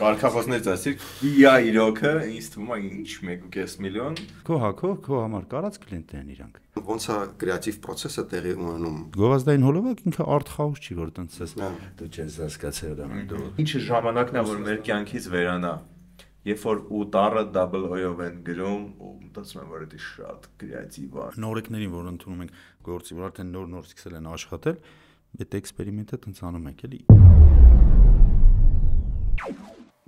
Կարկախոսներ ծասիր։ Իա իրոքը ինձ թվում է ինչ 1.5 միլիոն։ Քո հակո, քո համար կարած կլիենտ են իրանք։ Ոնց է կրեատիվ process-ը տեղի ունենում։ Գովազդային հոլովակ ինքը art house չի, որ տենց ես հա։ դու չես հասկացել դա։ Ինչ ժամանակն է որ մեր կյանքից վերանա։ Երբ որ ու տառը double o-ով են գրում, մտածում եմ որ դա շատ կրեատիվ է։ Նորեկներին որ ընդունում ենք գործի, որ արդեն նոր-նոր սկսել են աշխատել, այդ էքսպերիմենտը տենց անում ենք էլի։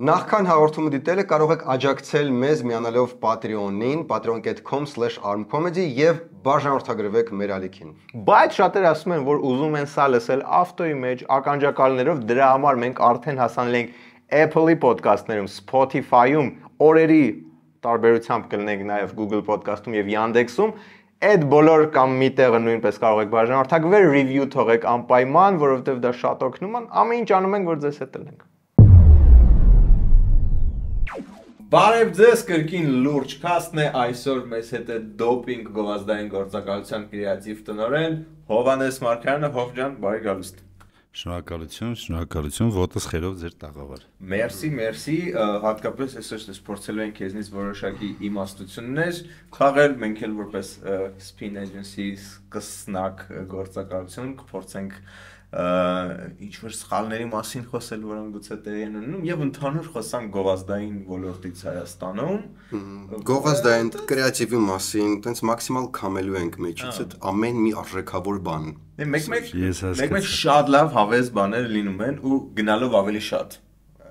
Նախքան հաղորդումը դիտելը կարող եք աջակցել մեզ միանալով Patreon-ին, patreon.com/armcomedy եւ բաժանորդագրվեք մեր ալիքին։ Բայց շատերը ասում են, որ ուզում են սա լսել ավտոյի մեջ ականջակալներով, դրա համար մենք արդեն հասանել ենք Apple-ի ոդկասթներում, Spotify-ում, օրերի տարբերությամբ կլինենք նաև Google Podcast-ում եւ Yandex-ում այդ բոլոր կամ մի տեղը նույնպես կարող եք բաժանորդագրվել, review թողեք անպայման, որովհետև դա շատ օգնում է։ Ամեն ինչ անում ենք, որ ձեզ հետ լինենք։ Բարև ձեզ, կրկին լուրջ քաստն է այսօր մեզ հետ է դոպինգ գովազդային գործակալության կրեատիվ տնորեն Հովանես Մարկյանը, Հովջան, բարի գալուստ։ Շնորհակալություն, շնորհակալություն ոտս խերով ձեր տաղավար։ Մերսի, մերսի, հատկապես այսօր ես փորձել եմ քեզնից որոշակի իմաստություններ քաղել, մենք էլ որպես spin agency սկսնակ գործակալություն կփորձենք ինչ որ սխալների մասին խոսել, որոնք գուցե տեղի են ունենում եւ ընդհանուր խոսանք գովազդային ոլորտից Հայաստանում։ Գովազդային կրեատիվի մասին, տենց մաքսիմալ կամելու ենք մեջից, այդ ամեն մի արժեքավոր բան։ դե Մեկ-մեկ մեկ-մեկ շատ լավ հավես բաներ լինում են ու գնալով ավելի շատ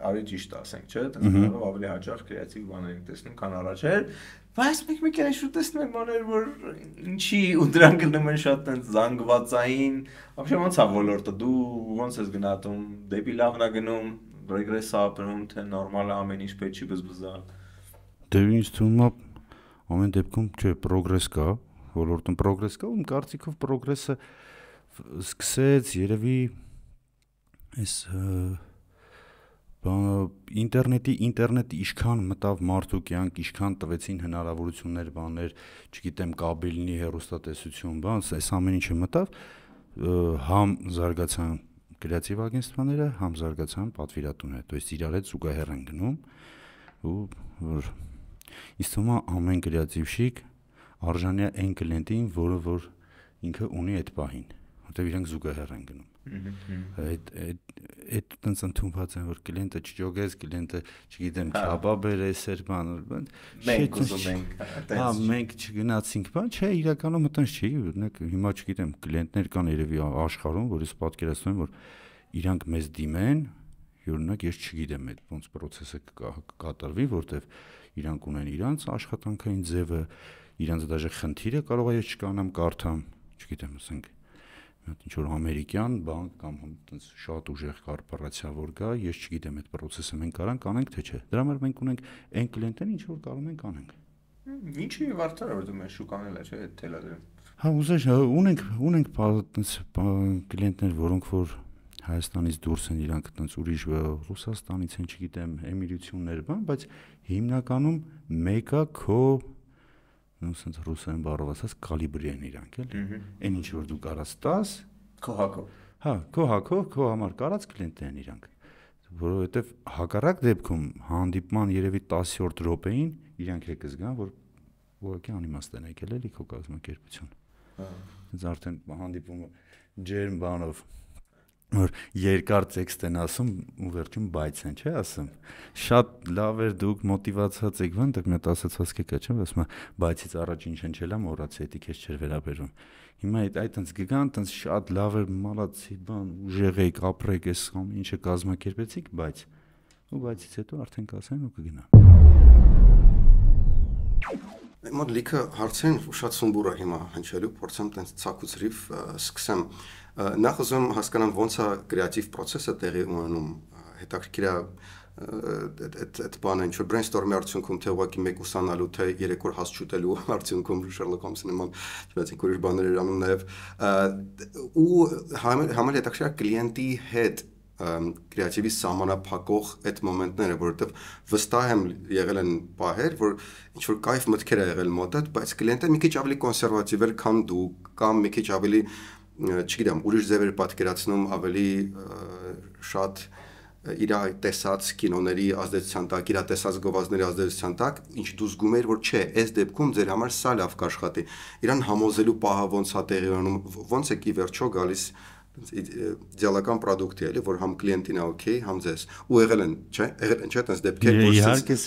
արի ճիշտ ասենք, չէ՞, դրանով ավելի հաճախ կրեատիվ բաներ ենք տեսնում, քան առաջ էր, բայց մենք մեկ էլ շուտ տեսնում ենք բաներ, որ ինչի ու դրանք գնում են շատ այնց զանգվածային, вообще ոնց է ոլորտը, դու ոնց ես գնահատում, դեպի լավն է գնում, ռեգրես է ապրում, թե նորմալ է ամեն ինչ, պետք չի բզբզա։ Դե ինձ թվում է ամեն դեպքում չէ, պրոգրես կա, ոլորտում պրոգրես կա, ու կարծիքով պրոգրեսը սկսեց երևի այս ինտերնետի ինտերնետը ինչքան մտավ մարդու կյանք, ինչքան տվեցին հնարավորություններ, բաներ, չգիտեմ, կաբելնի հերոստատեսություն, բան, այս ամեն ինչը մտավ համ զարգացան կրեատիվ агентստվաները, համ զարգացան պատվիրատուները, то есть իրար հետ զուգահեռ են գնում ու որ ինձ թվում է ամեն կրեատիվ շիկ արժանի է այն կլիենտին, որը որ ինքը ունի այդ պահին, որտեղ իրենք զուգահեռ են գնում Այդ այդ այդ տենց ընդունված են որ կլիենտը չջոգես, կլիենտը, չգիտեմ, քաբաբ հա։ էր, էսեր բան, բան։ Մենք ուզում ենք, հա, հա մենք չգնացինք, բան, չէ, իրականում այտենց չի, օրինակ հիմա չգիտեմ, կլիենտներ կան երևի աշխարհում, որից պատկերացնում եմ, որ իրանք մեզ դիմեն, օրինակ ես չգիտեմ այդ ոնց process-ը կկատարվի, որտեվ իրանք ունեն իրանց աշխատանքային ձևը, իրանց դաժե խնդիրը, կարող է ես չկանամ, կարդամ, չգիտեմ, ասենք հատ ինչ որ ամերիկյան բանկ կամ այնպես շատ ուժեղ կորպորացիա որ գա, ես չգիտեմ այդ process-ը մենք կարանք անենք թե չէ։ Դրա համար մենք ունենք այն կլիենտները, ինչ որ կարող ենք անենք։ Ինչի վարտար որ դու մեր շուկան էլ չէ, այդ Telegram։ Հա, ուզես հա, ունենք ունենք այնպես կլիենտներ, որոնք որ Հայաստանից դուրս են իրանք այնպես ուրիշ Ռուսաստանից են, չգիտեմ, Էմիրություններ, բան, բայց հիմնականում մեկը քո նույն sense ռուսերեն բառով ասած կալիբրի են իրանք էլի այն ինչ որ դու կարաս 10 քո հակով հա քո հակով քո համար կարած կլիենտ են իրանք որովհետև հակառակ դեպքում հանդիպման երևի 10-րդ րոպեին իրանք է կզգան որ ուղղակի անիմաստ են եկել էլի քո կազմակերպություն հա դա արդեն հանդիպումը ջերմ բանով որ երկար տեքստ են ասում ու վերջում բայց են, չէ՞ ասում։ Շատ լավ էր դուք մոտիվացած եք, ո՞նց դուք մետ ասացած եք, չէ՞, ասում բայցից առաջ ինչ հնչելա, մոռացի, դա քեզ չէր վերաբերում։ Հիմա այդ այտենց գգան, այտենց շատ լավ էր, մալացի, բան, ուժեղ եք, ապրեք, էս կամ ինչը կազմակերպեցիք, բայց ու բայցից հետո արդեն կասեն ու կգնա։ Մոտ լիքը հարցերին շատ սումբուր է հիմա հնչելու, փորձեմ այտենց ցակուցրիվ սկսեմ։ Ա Նախ ուզում հասկանամ ոնց է կրեատիվ process-ը տեղի ունենում։ Հետաքրքիր է այդ այդ բանը ինչ որ brainstorm-ի արդյունքում թե ուղակի մեկ ուսանալու թե երեք օր հաս շուտելու արդյունքում Sherlock Holmes-ի նման չնայած ինքն ուրիշ բաներ էր անում նաև ու համալ հետաքրքիր կլիենտի հետ կրեատիվի սահմանափակող այդ մոմենտները, որովհետև վստահ եմ եղել են պահեր, որ ինչ որ кайֆ մտքեր է եղել մոտդ, բայց կլիենտը մի քիչ ավելի կոնսերվատիվ էր, քան դու, կամ մի քիչ ավելի չգիտեմ, ուրիշ ձևեր պատկերացնում ավելի շատ իր տեսած կինոների ազդեցության տակ, իր տեսած գովազդների ազդեցության տակ, ինչ դու զգում ես, որ չէ, այս դեպքում ձեր համար սա լավ կաշխատի։ Իրան համոզելու պահը ոնց է տեղի ունենում, ոնց է ի վերջո գալիս իդեալական product-ի էլի որ համ կլիենտին է օքեյ, համ ձեզ։ Ու եղել են, չէ՞, եղել են չէ՞ տես դեպքեր, որ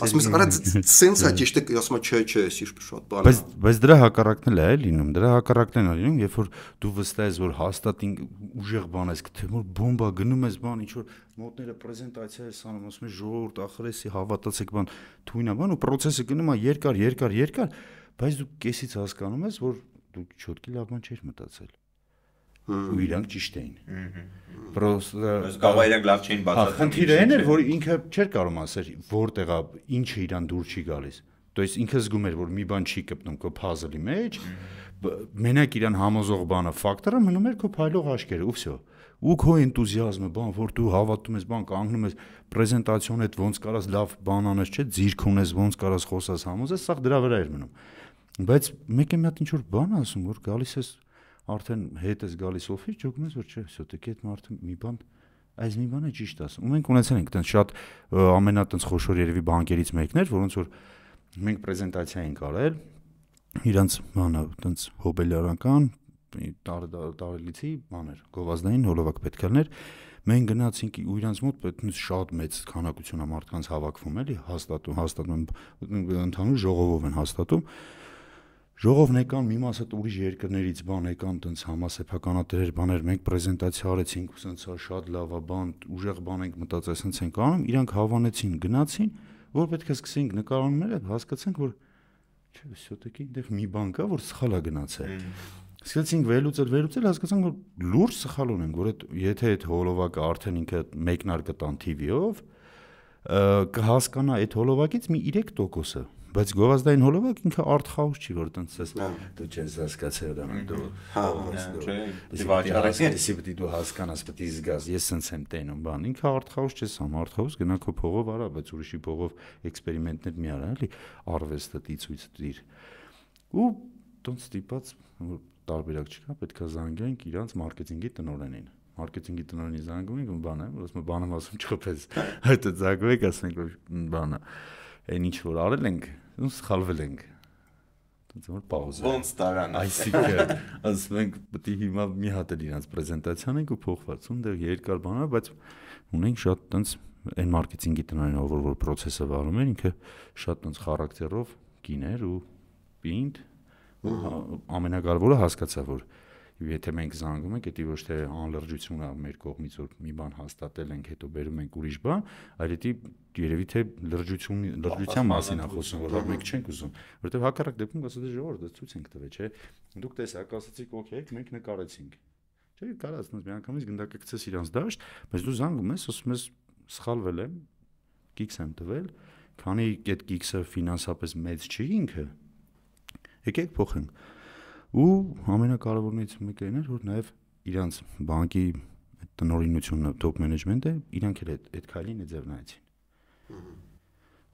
ասում ես, արա սենսա ճիշտ է, ասում ես, չէ, չէ, ես շատ բան։ Բայց բայց դրա հակառակն էլ է լինում, դրա հակառակն է լինում, երբ որ դու վստահ ես, որ հաստատ ուժեղ բան ես գտել, որ բոմբա գնում ես բան, ինչ որ մոտները պրեզենտացիա ես անում, ասում ես, ժողովուրդ, ախրեսի հավատացեք բան, թույնա բան ու process-ը գնում է երկար, երկար, երկար, բայց դու կեսից հասկանում ես, որ դու չոտքի լավ բան չես մտածել ու իրանք ճիշտ էին։ Պրոստը զգալու իրանք լավ չէին բացատրել։ Խնդիրը այն էր, որ ինքը չէր կարող ասել որտեղ է, ինչը իրան դուր չի գալիս։ То есть ինքը զգում էր, որ մի բան չի կպնում քո puzzle-ի մեջ, մենակ իրան համոզող բանը ֆակտորը մնում էր քո փայլող աչքերը, ու վсё։ Ու քո энтузիազմը, բան, որ դու հավատում ես, բան կանգնում ես, պրեզենտացիոն հետ ոնց կարաս լավ բան անես, չէ՞, ձիրք ունես, ոնց կարաս խոսաս, համոզես, սա դրա վրա էր մնում։ Բայց մեկը մի հատ ինչ որ բան ասում, որ գալիս ես արդեն հետ ես գալիս օֆիս, ճոկում ես, որ չէ, հսո տեքի այդ մարդը մի բան այս մի բանը ճիշտ ասում։ Ու մենք ունեցել ենք այդպես շատ ամենա այդպես խոշոր երևի բանկերից մեկն էր, որոնց որ մենք պրեզենտացիա ենք արել իրանց բանը այդպես հոբելյարական տարելիցի բաներ, գովազդային հոլովակ պետք էր մենք գնացինք ու իրանց մոտ պետքնից շատ մեծ քանակություն է մարդկանց հավաքվում էլի հաստատում հաստատում ընդհանուր ժողովով են հաստատում Ժողովն եկան մի մասը ուրիշ երկրներից բան եկան տենց համասեփականատերեր բաներ մենք պրեզենտացիա արեցինք սենց հա շատ լավ է բան ուժեղ բան ենք մտածած սենց ենք անում իրանք հավանեցին գնացին որ պետք է սկսենք նկարանները հասկացանք որ չէ всё-таки այնտեղ մի բան կա որ սխալ է գնացել սկսեցինք վերլուծել վերլուծել հասկացանք որ լուրջ սխալ ունենք որ այդ եթե այդ հոլովակը արդեն ինքը մեկնարկը տան TV-ով կհասկանա այդ հոլովակից մի 3%-ը բայց գովազդային հոլովակ ինքը արտ խաուս չի որ տենց ես հա։ դու չես հասկացել դա հա, դու հա դու վաճառեցի պիտի դու հասկանաս պիտի զգաս ես սենց եմ տենում բան ինքը արտ խաուս չես համ արտ խաուս գնա քո փողով արա բայց ուրիշի փողով էքսպերիմենտներ մի արա էլի արվեստը դիցույց դիր ու տոնց ստիպած որ տարբերակ չկա պետքա զանգենք իրանց մարքեթինգի տնօրենին մարքեթինգի տնօրենի զանգում ենք ու բան է, ասում եմ բանը ասում չխփես։ Հետո զանգում եք, ասենք որ բանը այն ինչ որ արել ենք, ու սխալվել ենք այնպես որ պաուզա ոնց տարան այսինքն ասում ենք պետք է հիմա մի հատ էլ իրանց պրեզենտացիան ենք ու փոխված ունտեղ երկար բան է բայց ունենք շատ այնպես այն մարքեթինգի տնայինով որ որ process-ը վարում էր ինքը շատ այնպես խարակտերով կիներ ու պինդ ու ամենակարևորը հասկացա որ Եվ եթե մենք զանգում ենք, դա ոչ թե անլրջություն է մեր կողմից, որ մի բան հաստատել ենք, հետո բերում ենք ուրիշ բան, այլ դա երևի թե լրջություն լրջության մասին է խոսում, որ մենք չենք ուզում, որովհետև հակառակ դեպքում ասած «Դե ժողովուրդ դա ցույց ենք տվել, չէ։ Դուք տեսակ ասացիք, օքեյ, մենք նկարեցինք։ Չէ, կարած նա միանգամից գնդակակցես իրանց դաշտ, բայց դու զանգում ես, ասում ես սխալվել եմ, գիքս եմ տվել, քանի այդ գիքսը ֆինանսապես մեծ չի ինքը։ Եկեք փոխենք ու ամենակարևորներից մեկը այն էր որ նաև իրանց բանկի այդ տնօրինությունը top management-ը իրանք էլ այդ այդ քայլին է ձև նայեցին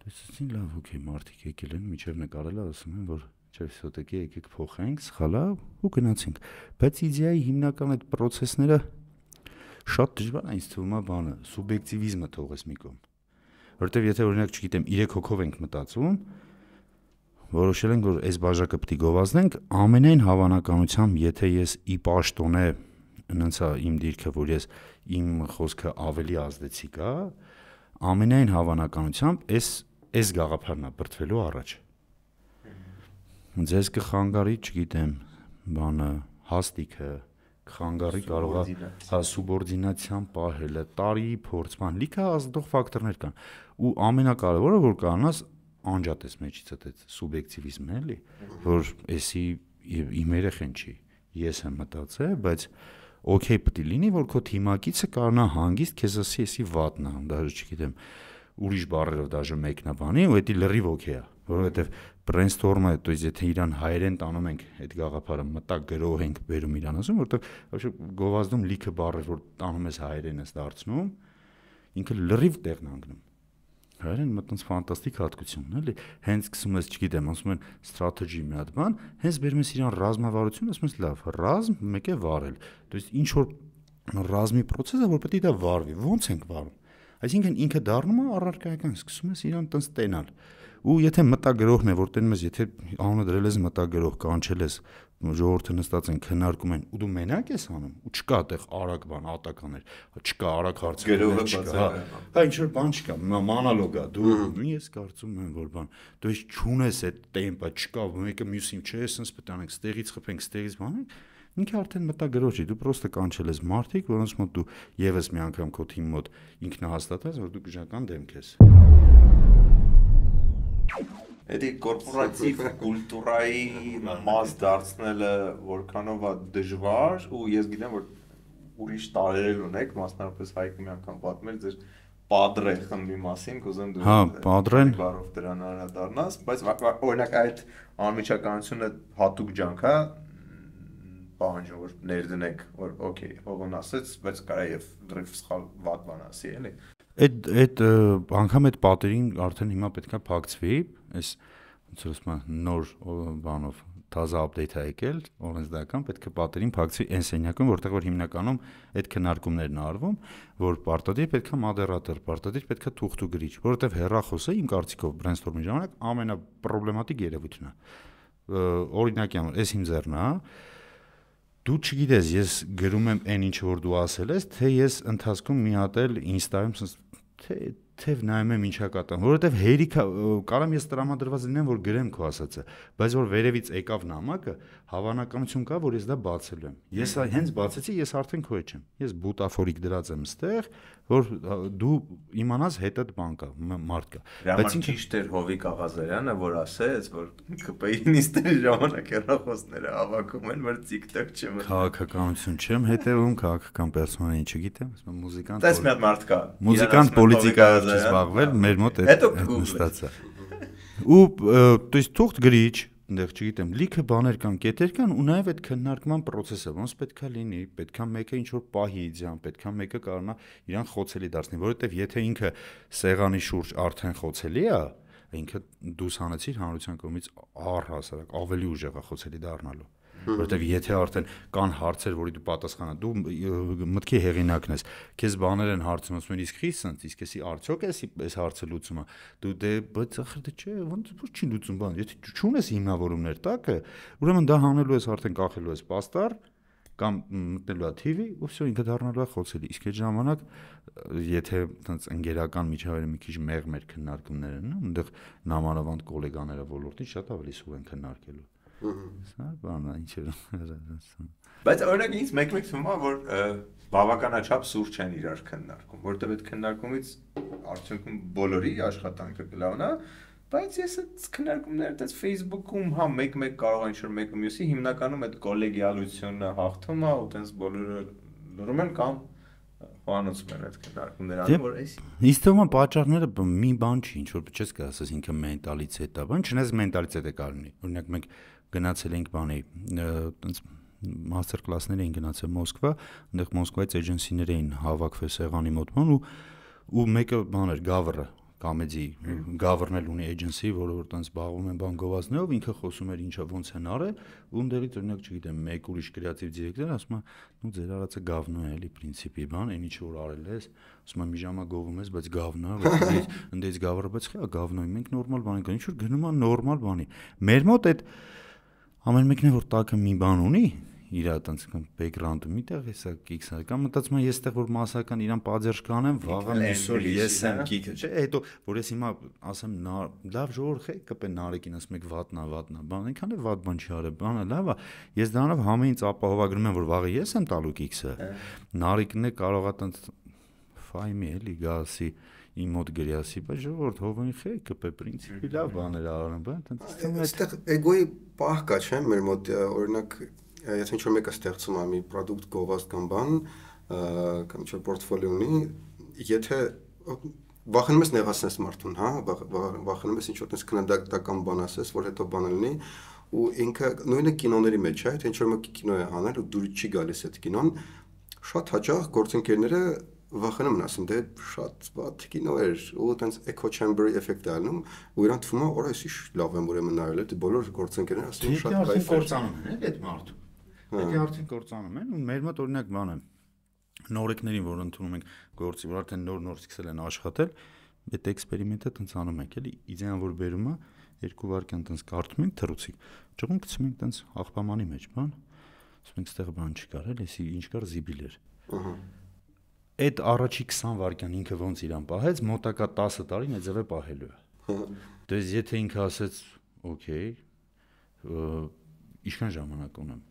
տեսեցին լավ օքեյ մարդիկ եկել են միջև նկարել է ասում են որ չէ սոտեկի եկեք փոխենք սխալ է ու գնացինք բայց իդեայի հիմնական այդ process-ները շատ դժվար է ինձ թվում է բանը սուբյեկտիվիզմը թողես մի կողմ որովհետև եթե օրինակ չգիտեմ 3 հոգով ենք մտածում որոշել ենք, որ այս բաժակը պիտի գովազդենք, ամենայն հավանականությամբ, եթե ես ի պաշտոնե ընենց է իմ դիրքը, որ ես իմ խոսքը ավելի ազդեցի կա, ամենայն հավանականությամբ այս այս գաղափարն է բրթվելու առաջ։ Ձեզ կխանգարի, չգիտեմ, բանը, հաստիկը, խանգարի կարող է հա սուբորդինացիան պահելը, տարի փորձման, լիքը ազդող ֆակտորներ կան։ Ու ամենակարևորը որ կանաս անջատես մեջից այդ սուբյեկտիվիզմն էլի, որ էսի իմ երեխեն չի, ես եմ մտածել, բայց օքեյ պետք է լինի, որ քո թիմակիցը կարողնա հանգիստ քեզ ասի, էսի վատն է, դաժե չգիտեմ, ուրիշ բառերով դաժե մեկնաբանի, ու դա լրիվ օքեյ է, որովհետև brainstorm-ը, то есть եթե իրան հայերեն տանում ենք այդ գաղափարը, մտա գրող ենք վերում իրան ասում, որովհետև գովազդում լիքը բառեր որ տանում ես հայերենից դարձնում, ինքը լրիվ տեղն անգնում Հայերեն մտած ֆանտաստիկ հատկությունն էլի, հենց սկսում ես, չգիտեմ, ասում են strategy մի հատ բան, հենց բերում ես իրան ռազմավարություն, ասում ես լավ, ռազմ մեկ է վարել։ То есть ինչ որ ռազմի process-ը որ պետք է դա վարվի, ո՞նց ենք վարում։ Այսինքն ինքը դառնում է առարկայական, սկսում ես իրան տենց տենալ։ Ա ու եթե մտագրողն է, որտեն մեզ եթե անունը դրել ես մտագրող, կանչել ես, ժողովուրդը նստած են քննարկում են, ու դու մենակ ես անում, ու չկա այդեղ արագ բան, ատականներ, չկա արագ հարցեր, չկա։ Հա, հա ինչ որ բան չկա, մոնոլոգա, դու ես կարծում եմ, որ բան, դու ես չունես այդ տեմպը, չկա, մեկը մյուսին չէ, ասես պտանենք, ստեղից խփենք, ստեղից բանենք ինքը արդեն մտագրոջ է դու պրոստը կանչել ես մարդիկ որոնց մոտ դու եւս մի անգամ քո թիմի մոտ ինքնահաստատած որ դու գժական դեմք ես Էդի կորպորատիվ կուլտուրայի մաս դարձնելը որքանով է դժվար ու ես գիտեմ որ ուրիշ տարերել ունեք, մասնարարպես Հայկը մի անգամ պատմել ձեր падրե խմբի մասին, կուզեմ դու Հա, падրեն բարով դրան անդառնաս, բայց օրինակ այդ անմիջականությունը հատուկ ջանք է հա, պահանջում որ ներդնեք որ օքեյ ողն ասեց, բայց կարա եւ դրիվ սխալ վատ բան ասի, էլի այդ այդ անգամ այդ պատերին արդեն հիմա պետքա փակցվի, այս ոնց որ ասում նոր բանով թազա update է եկել, օրենսդրական պետք է պատերին փակցվի այն սենյակում, որտեղ որ հիմնականում այդ քննարկումներն արվում, որ պարտադիր պետքա մոդերատոր, պարտադիր պետքա թուղթու գրիչ, որովհետև հերախոսը իմ կարծիքով brainstorm-ի ժամանակ ամենապրոբլեմատիկ երևույթն է։ Օրինակի համար, ես իմ ձեռն է, դու չգիտես, ես գրում եմ այն ինչ որ դու ասել ես, թե ես ընթացքում մի հատ էլ Insta-ում 这。թեթև նայում եմ ինչա կատարում, որովհետև հերիքա կարամ ես տրամադրված լինեմ, որ գրեմ քո ասածը, բայց որ վերևից եկավ նամակը, հավանականություն կա, որ ես դա բացելու եմ։ Ես հենց բացեցի, ես արդեն քո հետ չեմ։ Ես բուտաֆորիկ դրած եմ ստեղ, որ դու իմանաս հետդ բան կա, մարդ կա։ Բայց ինչ ճիշտ էր Հովիկ Աղազարյանը, որ ասեց, որ ԿՊԻ-նիստերի ժամանակ հեռախոսները հավաքում են, որ TikTok չեմ։ Քաղաքականություն չեմ հետևում, քաղաքական պերսոնաժի չգիտեմ, ասում եմ մուզիկան։ Տես մի հատ մարդ կա։ Մուզիկան, պոլիտիկա չի զբաղվել, մեր մոտ է նստացա։ Ու то есть թուղթ գրիչ, այնտեղ չգիտեմ, լիքը բաներ կան, կետեր կան ու նաև այդ քննարկման process-ը ոնց պետքա լինի, պետքա մեկը ինչ որ պահի իդեան, պետքա մեկը կարողանա իրան խոցելի դարձնել, որովհետև եթե ինքը սեղանի շուրջ արդեն խոցելի է, ինքը դուսանեցիր հանրության կողմից առհասարակ ավելի ուժեղ է խոցելի դառնալու որովհետև եթե արդեն կան հարցեր, որի դու պատասխանա, դու մտքի հեղինակն ես, քեզ բաներ են հարցնում, ասում են իսկ քիչ sense, իսկ էսի արդյոք էսի այս հարցը լուծումը։ Դու դե բայց ախր դե չէ, ոնց որ չի լուծում բան, եթե չունես հիմնավորումներ տակը, ուրեմն դա հանելու ես արդեն կախելու ես պաստար, կամ մտնելու է TV, ու всё ինքը դառնալու է խոցելի։ Իսկ այդ ժամանակ եթե այնպես ընկերական միջավայրը մի քիչ մեղմ էր քննարկումները, այնտեղ նամանավանդ գոլեգաները ոլորտին շատ ավելի սուր են քննարկելու։ Սա բան է, ինչ էր հրաժարվում։ Բայց օրինակ ինձ մեկ-մեկ թվում է, որ բավականաչափ սուր չեն իրար քննարկում, որտեղ այդ քննարկումից արդյունքում բոլորի աշխատանքը կլավնա, բայց ես այդ քննարկումները այդպես Facebook-ում հա մեկ-մեկ կարող են շուտ մեկը մյուսի հիմնականում այդ կոլեգիալությունը հաղթում է ու այտենց բոլորը լռում են կամ խոհանոցում են այդ քննարկումները, դե, որ էս Իսկ թվում է պատճառները մի բան չի, ինչ որ չես կասես ինքը մենտալից հետ է, բան չնայած մենտալից հետ է կարնի։ Օրինակ մենք գնացել ենք բանի այնց master class-ներ էին գնացել Մոսկվա, այնտեղ Մոսկվայից agency-ներ էին հավաքվել սեղանի մոտման ու ու մեկը բան էր գավրը կամեդի գավերնել ունի agency, որը որ տենց զբաղվում են բան գովազներով, ինքը խոսում էր ինչա ոնց են արել, ու ընդդեղից օրինակ չգիտեմ, մեկ ուրիշ կրեատիվ դիրեկտոր ասում է, «Ну ձեր արածը գավնո է, էլի principi բան, այն ինչը որ արել ես», ասում եմ՝ «Մի ժամա գովում ես, բայց գավնո է, ընդդեից գավը, բայց խիա գավնոյի, մենք նորմալ բան ենք, ինչ որ գնում է նորմալ բանի»։ Մեր մոտ այդ ամեն մեկն է որ տակը մի բան ունի իր այտենց բեքգրաունդը միտեղ էսա կիքսը կամ մտածում եմ եստեղ որ մասական իրան падերժ կանեմ վաղը մյուսօր ես եմ կիքը հա? չէ հետո որ ես հիմա ասեմ լավ ժողովուրդ խե կպե նարեկին ասում եք վատնա վատնա բան այնքան է վատ բան չի արել բանը լավ է ես դրանով համը ինձ ապահովագրում եմ որ վաղը ես եմ տալու կիքսը հա։ նարեկն է կարող է այտենց ֆայմի էլի գասի իմ մոտ գրյասի, բայց ժողովուրդ հովին խեքը պե պրինցիպի լավ բաներ արան, բա այտենց այստեղ էգոյի պահ կա, չէ՞, մեր մոտ օրինակ եթե ինչ-որ մեկը ստեղծում է մի product գովազդ կամ բան, կամ ինչ-որ պորտֆոլիո ունի, եթե վախենում ես նեղացնես մարդուն, հա, վախենում ես ինչ-որ տես քննադատական բան ասես, որ հետո բանը լինի, ու ինքը նույնը կինոների մեջ է, եթե ինչ-որ մեկը կինո է անել ու դուր չի գալիս այդ կինոն, շատ հաճախ գործընկերները վախենում են ասում դե շատ վատ կինո էր ու այտենց echo chamber-ի էֆեկտ է անում ու իրան թվում է օր էսի լավ եմ ուրեմն նայել այդ դե բոլոր գործընկերները ասում դե շատ կայֆ է գործանում են այդ մարդու այդ հա։ արդեն գործանում են ու մեր մոտ օրինակ բան է նորեկներին որ ընդունում ենք գործի որ արդեն նոր-նոր սկսել են աշխատել այդ էքսպերիմենտը տենց անում ենք էլի իդեան որ բերում է երկու վարքան տենց կարդում ենք թռուցիկ ճղում գցում ենք տենց աղբամանի մեջ բան ասում ենք ստեղ բան չկար էլ էսի ինչ կար զիբիլեր ըհը այդ առաջի 20 վայրկյան ինքը ոնց իրան պահեց, մոտակա 10 տարին այդ ձևը պահելու է։ Դες եթե ինքը ասեց, օքեյ, ինչքան ժամանակ ունեմ,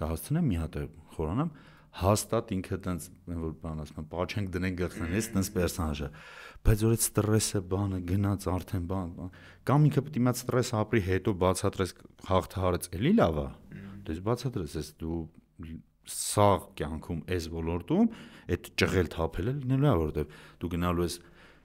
կհասցնեմ մի հատ խորանամ, հաստատ ինքը տենց որ բան ասում պաչենք դնենք գլխնեն էս տենց պերսոնաժը բայց որ այդ ստրեսը բանը գնաց արդեն բան կամ ինքը պետք է մյա ստրես ապրի հետո բացատրես հաղթահարեց էլի լավ է դες բացատրես ես դու սա կյանքում այս ոլորտում այդ ճղել թափելը լինելու է, որովհետև դու գնալու ես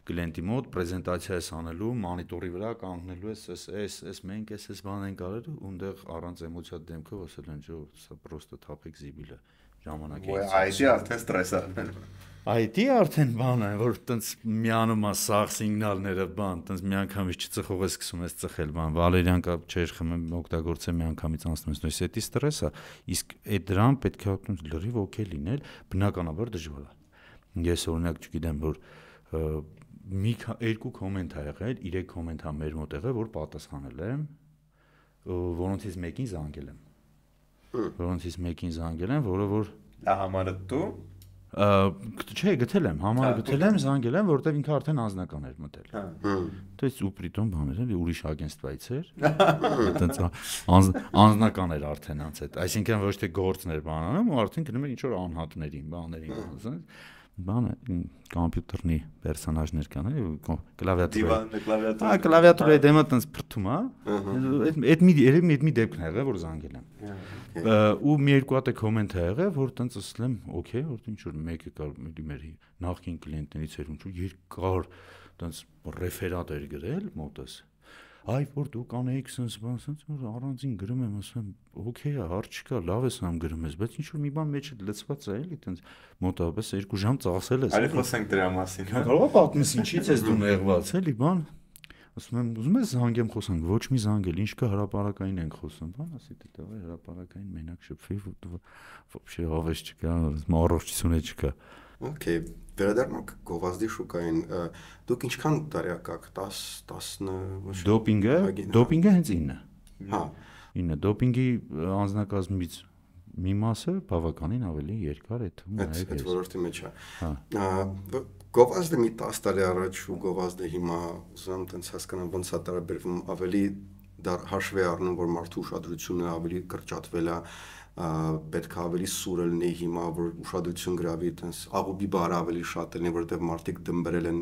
կլիենտի մոտ պրեզենտացիա ես անելու, մոնիտորի վրա կանգնելու ես, ես ես ես մենք ես ես բան ենք արել, ունտեղ առանց էմոցիա դեմքով ասել են, ջո, սա պրոստը թափեք զիբիլը ժամանակի։ Ու այսի արդեն ստրես արնել։ Այդի արդեն բան է, որ տենց միանում է սաղ սիգնալները, բան, տենց միանգամից չծխող է սկսում ես ծխել, բան, Վալերիան կապ չէր խմում, օգտագործեմ միանգամից անցնում ես նույնիս էդի ստրեսը, իսկ այդ դրան պետք է տենց լրիվ օքե լինել, բնականաբար դժվար է։ Ես օրինակ չգիտեմ, որ մի երկու կոմենտ ա եղել, երեք կոմենտ ա մեր մոտ եղել, որ պատասխանել եմ, որոնցից մեկին զանգել եմ։ Որոնցից մեկին զանգել եմ, որը որ Դա համարը դու չէ, գտել եմ, համարը գտել եմ, զանգել եմ, որովհետև ինքը արդեն անznական էր մտել։ Հա։ Դից ու պրիտոն բաներ, ուրիշ ագենստվայից էր։ Այդտենց հա։ անznական էր արդեն անց այդ։ Այսինքն ոչ թե գործներ բանանում, ու արդեն գնում էր ինչ որ անհատներին, բաներին, ասես բանը համակարգիչի պերսոնաժներ կան, էլի կլավիատուրա։ Դիվանը կլավիատուրա։ Հա, կլավիատուրայի դեմը տենց բրթում, հա։ Այդ այդ մի այդ մի դեպքն ա եղել, որ զանգել եմ։ Ու մի երկու հատ է կոմենտ ա եղել, որ տենց ասել եմ, օքեյ, որ ինչ որ մեկը կար մեր նախկին կլիենտներից էր, ինչ որ երկար տենց ռեֆերատ էր գրել մոտս։ Ահա այ որ դու կանեիք sense բան sense որ առանձին գրում եմ ասեմ օքեյ է հարց չկա լավ ես համ գրում ես բայց ինչ որ մի բան մեջը լծված է էլի տենց մոտավորապես 2 ժամ ծախսել ես այլ խոսենք դրա մասին կարող է պատմես ինչից ես դու նեղված էլի բան ասում եմ ուզում ես զանգեմ խոսանք ոչ մի զանգել ինչ կա հրաապարակային ենք խոսում բան ասի դե դա հրաապարակային մենակ շփվի ոբշե հավես չկա առողջությունը չկա Okay, վերադառնանք գովազդի շուկային։ Դուք ինչքան տարիակ եք 10 10 Դոպինգը, հա։ դոպինգը հենց 9։ Հա։ 9 դոպինգի անձնակազմից մի մասը բավականին ավելի երկար է թվում նաև։ Այդ ոլորտի մեջ է։ Հա։ Գովազդը մի 10 տարի առաջ ու գովազդը հիմա ուզում տենց հասկանալ ոնց է տարբերվում ավելի դա հաշվի առնում որ մարդու ուշադրությունը ավելի կրճատվել է պետք է ավելի սուրը լինի հիմա, որ ուշադրություն գրավի այտենց աղոբի բարը ավելի շատ լինի, որովհետև մարդիկ դմբրել են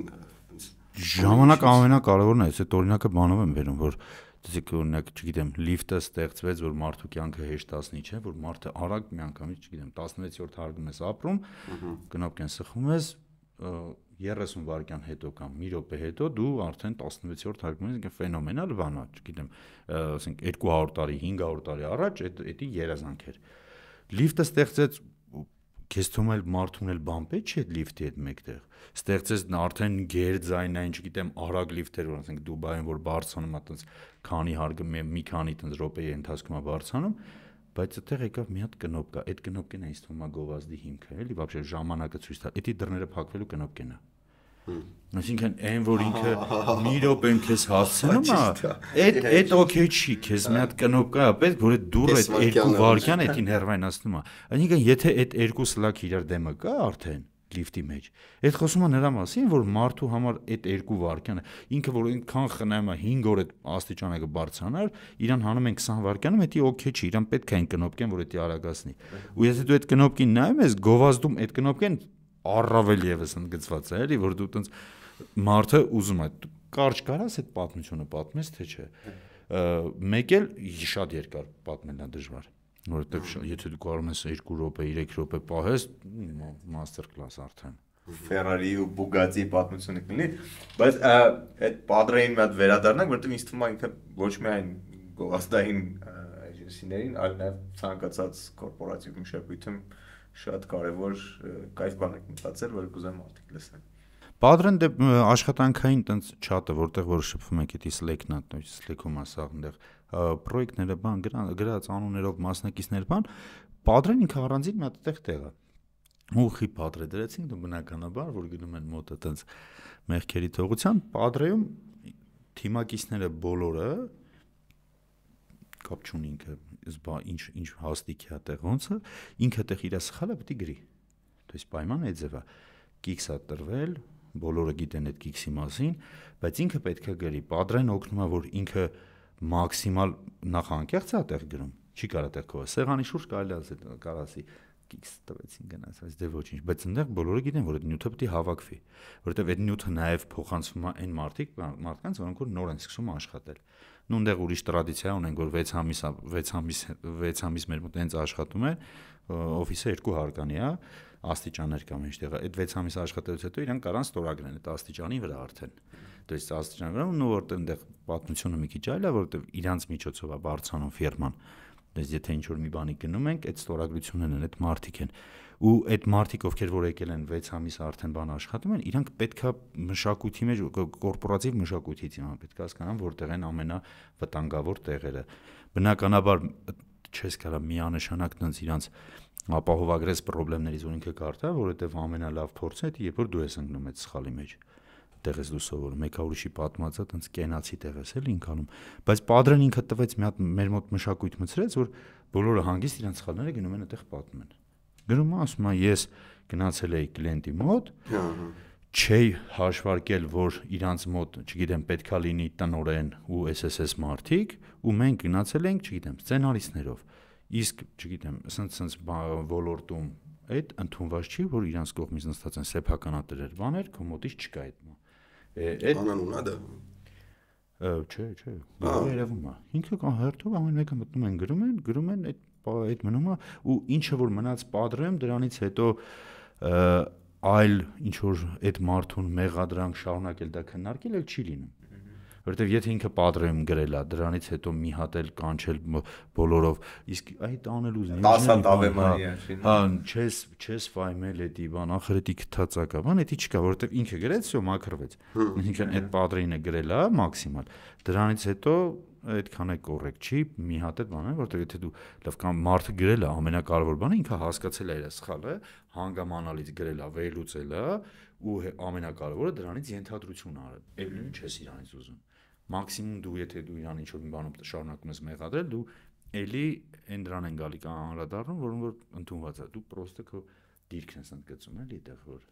ժամանակ ամենակարևորն է, այս այդ օրինակը բանով եմ վերում, որ դեսեք օրինակ, չգիտեմ, լիֆտը ստեղծվեց, որ մարդու կյանքը հեշտացնի, չէ, որ մարդը արագ միանգամից, չգիտեմ, 16-րդ հարկում ես ապրում, գնով կեն սխում ես, 30 վայրկյան հետո կամ մի րոպե հետո դու արդեն 16-րդ հարկում ես, ինքը ֆենոմենալ բան է, չգիտեմ, ասենք 200 տարի, 500 տարի առաջ այդ էդի երազանք էր։ Լիֆտը ստեղծեց քեզ թվում էլ մարդուն էլ բամպե չէ լիֆտի հետ մեկտեղ։ Ստեղծես արդեն գեր ձայնային, չգիտեմ, արագ լիֆտեր, որ ասենք Դուբայում որ բարձանում է, այտենց քանի հարգը մի քանի այտենց րոպեի ընթացքում է բարձանում, բայց այդտեղ եկավ մի հատ կնոպկա, այդ կնոպկեն է ինձ թվում է գովազդի հիմքը, էլի բաբշե ժամանակը ցույց տա։ Էդի դռները փակվելու կնոպկենա։ Այսինքն այն որ ինքը մի րոպեն քեզ հասցնում է, այդ այդ օքեյ չի, քեզ մի հատ կնոպկա է, պետք որ այդ դուրը այդ երկու վարքյան այդին հերվայնացնում է։ Այսինքն եթե այդ երկու սլակ իրար դեմը կա արդեն, լիֆտի մեջ։ Այդ խոսումը նրա մասին, որ մարդու համար այդ երկու վարքանը, ինքը որ ինքան խնայում է 5 օր այդ աստիճանը կբարձրանար, իրան հանում են 20 վարքանում, դա օքեյ չի, իրան պետք է այն կնոպկեն, որ դա արագացնի։ Ու եթե դու այդ կնոպկին նայում ես, գովազդում այդ կնոպկեն առավել եւս ընդգծված է, էլի, որ դու տենց մարդը ուզում է կարճ կարաս այդ պատմությունը պատմես, թե չէ։ Մեկ էլ շատ երկար պատմելն է դժվար որովհետև եթե դու կարող ես 2 րոպե, 3 րոպե պահես, master class արդեն։ Ferrari ու Bugatti-ի պատմությունը կլինի, բայց այդ падրեին մի հատ վերադառնանք, որովհետև ինձ թվում է ինքը ոչ միայն գովազդային էջենսիներին, այլ նաև ցանկացած կորպորատիվ մշակույթում շատ կարևոր կայֆ բան եք մտածել, որ կուզեմ արդյոք լսեմ։ Պատրեն դե աշխատանքային տենց չաթը, որտեղ որ շփվում եք, դա Slack-ն է, Slack-ում ասա այնտեղ պրոյեկտները բան գրած անուններով մասնակիցներ բան պատրեն ինքը առանձին մի հատ տեղ տեղը ուխի պատրե դրեցինք դու բնականաբար որ գնում են մոտը տենց մեղքերի թողության պատրեում թիմակիցները բոլորը կապ չունի ինքը զբա ինչ ինչ հաստիքի հա է տեղ ոնցը ինքը տեղ իր սխալը պետք է գրի то есть պայմանը այդ ձևա կիքսա տրվել բոլորը գիտեն այդ կիքսի մասին բայց ինքը պետք է գրի պատրեն օգնում է որ ինքը մաքսիմալ նախ անկեղծ է այդտեղ գրում։ Չի կարա այդտեղ քո սեղանի շուրջ կարելի է կարասի կիքս տվեցին գնաց, այս դե ոչինչ, բայց այնտեղ բոլորը գիտեն, որ այդ նյութը պետք է հավաքվի, որովհետև այդ նյութը նաև փոխանցվում է այն մարդիկ, մարդկանց, որոնք որ նոր են սկսում աշխատել։ Նու այնտեղ ուրիշ տրադիցիա ունեն, որ 6 ամիս 6 ամիս 6 ամիս մեր մոտ հենց աշխատում է, օֆիսը երկու հարկանի է, աստիճաններ կամ ինչտեղ այդ 6 ամիս աշխատելուց հետո իրենք կարան ստորագրեն այդ աստիճանի վրա արդեն դու այս աստիճանի վրա ու որտեղ այնտեղ պատմությունը մի քիչ այլ է որովհետև իրանց միջոցով է բարձանում ֆիրման դες եթե ինչ որ մի բանի գնում ենք այդ ստորագրությունն են այդ մարտիկ են ու այդ մարտիկ ովքեր որ եկել են 6 ամիս արդեն բան աշխատում են իրանք պետքա մշակույթի մեջ կորպորատիվ մշակույթից հիմա պետք է հասկանան որտեղ են ամենավտանգավոր տեղերը բնականաբար չես կարա միանշանակ դրանց իրանց ապա հովագրես խնդիրներից ու ինքը կարդա, որովհետև ամենալավ փորձը դա երբ որ դու ես ընկնում այդ սխալի մեջ տեղ ես դու սովորում, մեկա հա ուրիշի պատմածա, տենց կենացի տեղ ես էլ ինքանում, բայց падրեն ինքը տվեց մի հատ մեր մոտ մշակույթ մցրեց, որ բոլորը հանգիստ իրենց սխալները գնում են այդտեղ պատմեն։ Գրում է, ասում է, ես գնացել էի կլիենտի մոտ, չէի հաշվարկել, որ իրանց մոտ, չգիտեմ, պետքա լինի տնորեն ու SSS մարտիկ, ու մենք գնացել ենք, չգիտեմ, սցենարիստներով Իսկ, չգիտեմ, սենց-սենց ոլորտում այդ ընդունված չի, որ իրանց կողմից նստած են սեփականատերեր բաներ, քո մոտից չկա այդ մա։ Այդ կանոննա դա։ Չէ, չէ, երևում է։ Ինքը կան հերթով ամեն մեկը մտնում են գրում են, գրում են այդ այդ մնում է ու ինչը որ մնաց падրեմ, դրանից հետո այլ ինչ որ այդ մարդուն մեղադրանք շարունակել դա քննարկել էլ չի լինում որովհետև եթե ինքը падրոյում գրել է, դրանից հետո մի հատ էլ կանչել բոլորով, իսկ այ տանել ուզում։ 10 տավեման իաշին։ հա, հա, չես չես ֆայմել էդի բան, ախր էդի քթացակա, բան էդի չկա, որովհետև ինքը գրեց, ու մաքրվեց։ Ինքն այդ падրինը գրել է մաքսիմալ։ Դրանից հետո այդքան է կոռեկտ չի, մի հատ է բանը, որտեղ եթե դու լավ կամ մարդը գրել է ամենակարևոր բանը, ինքը հասկացել է իր սխալը, հանգամանալից գրել է, վերլուծել է ու ամենակարևորը դրանից ենթադրություն արել։ Էլի ինչ ես իրանից ուզում մաքսիմում դու եթե դու իրան ինչ-որ մի բանով շարունակում ես մեղադրել, դու էլի այն դրան են գալի կամ անդրադառնում, որոնք որ ընդունված է։ Դու պրոստը քո դիրքն ես ընդգծում էլի դեռ որ։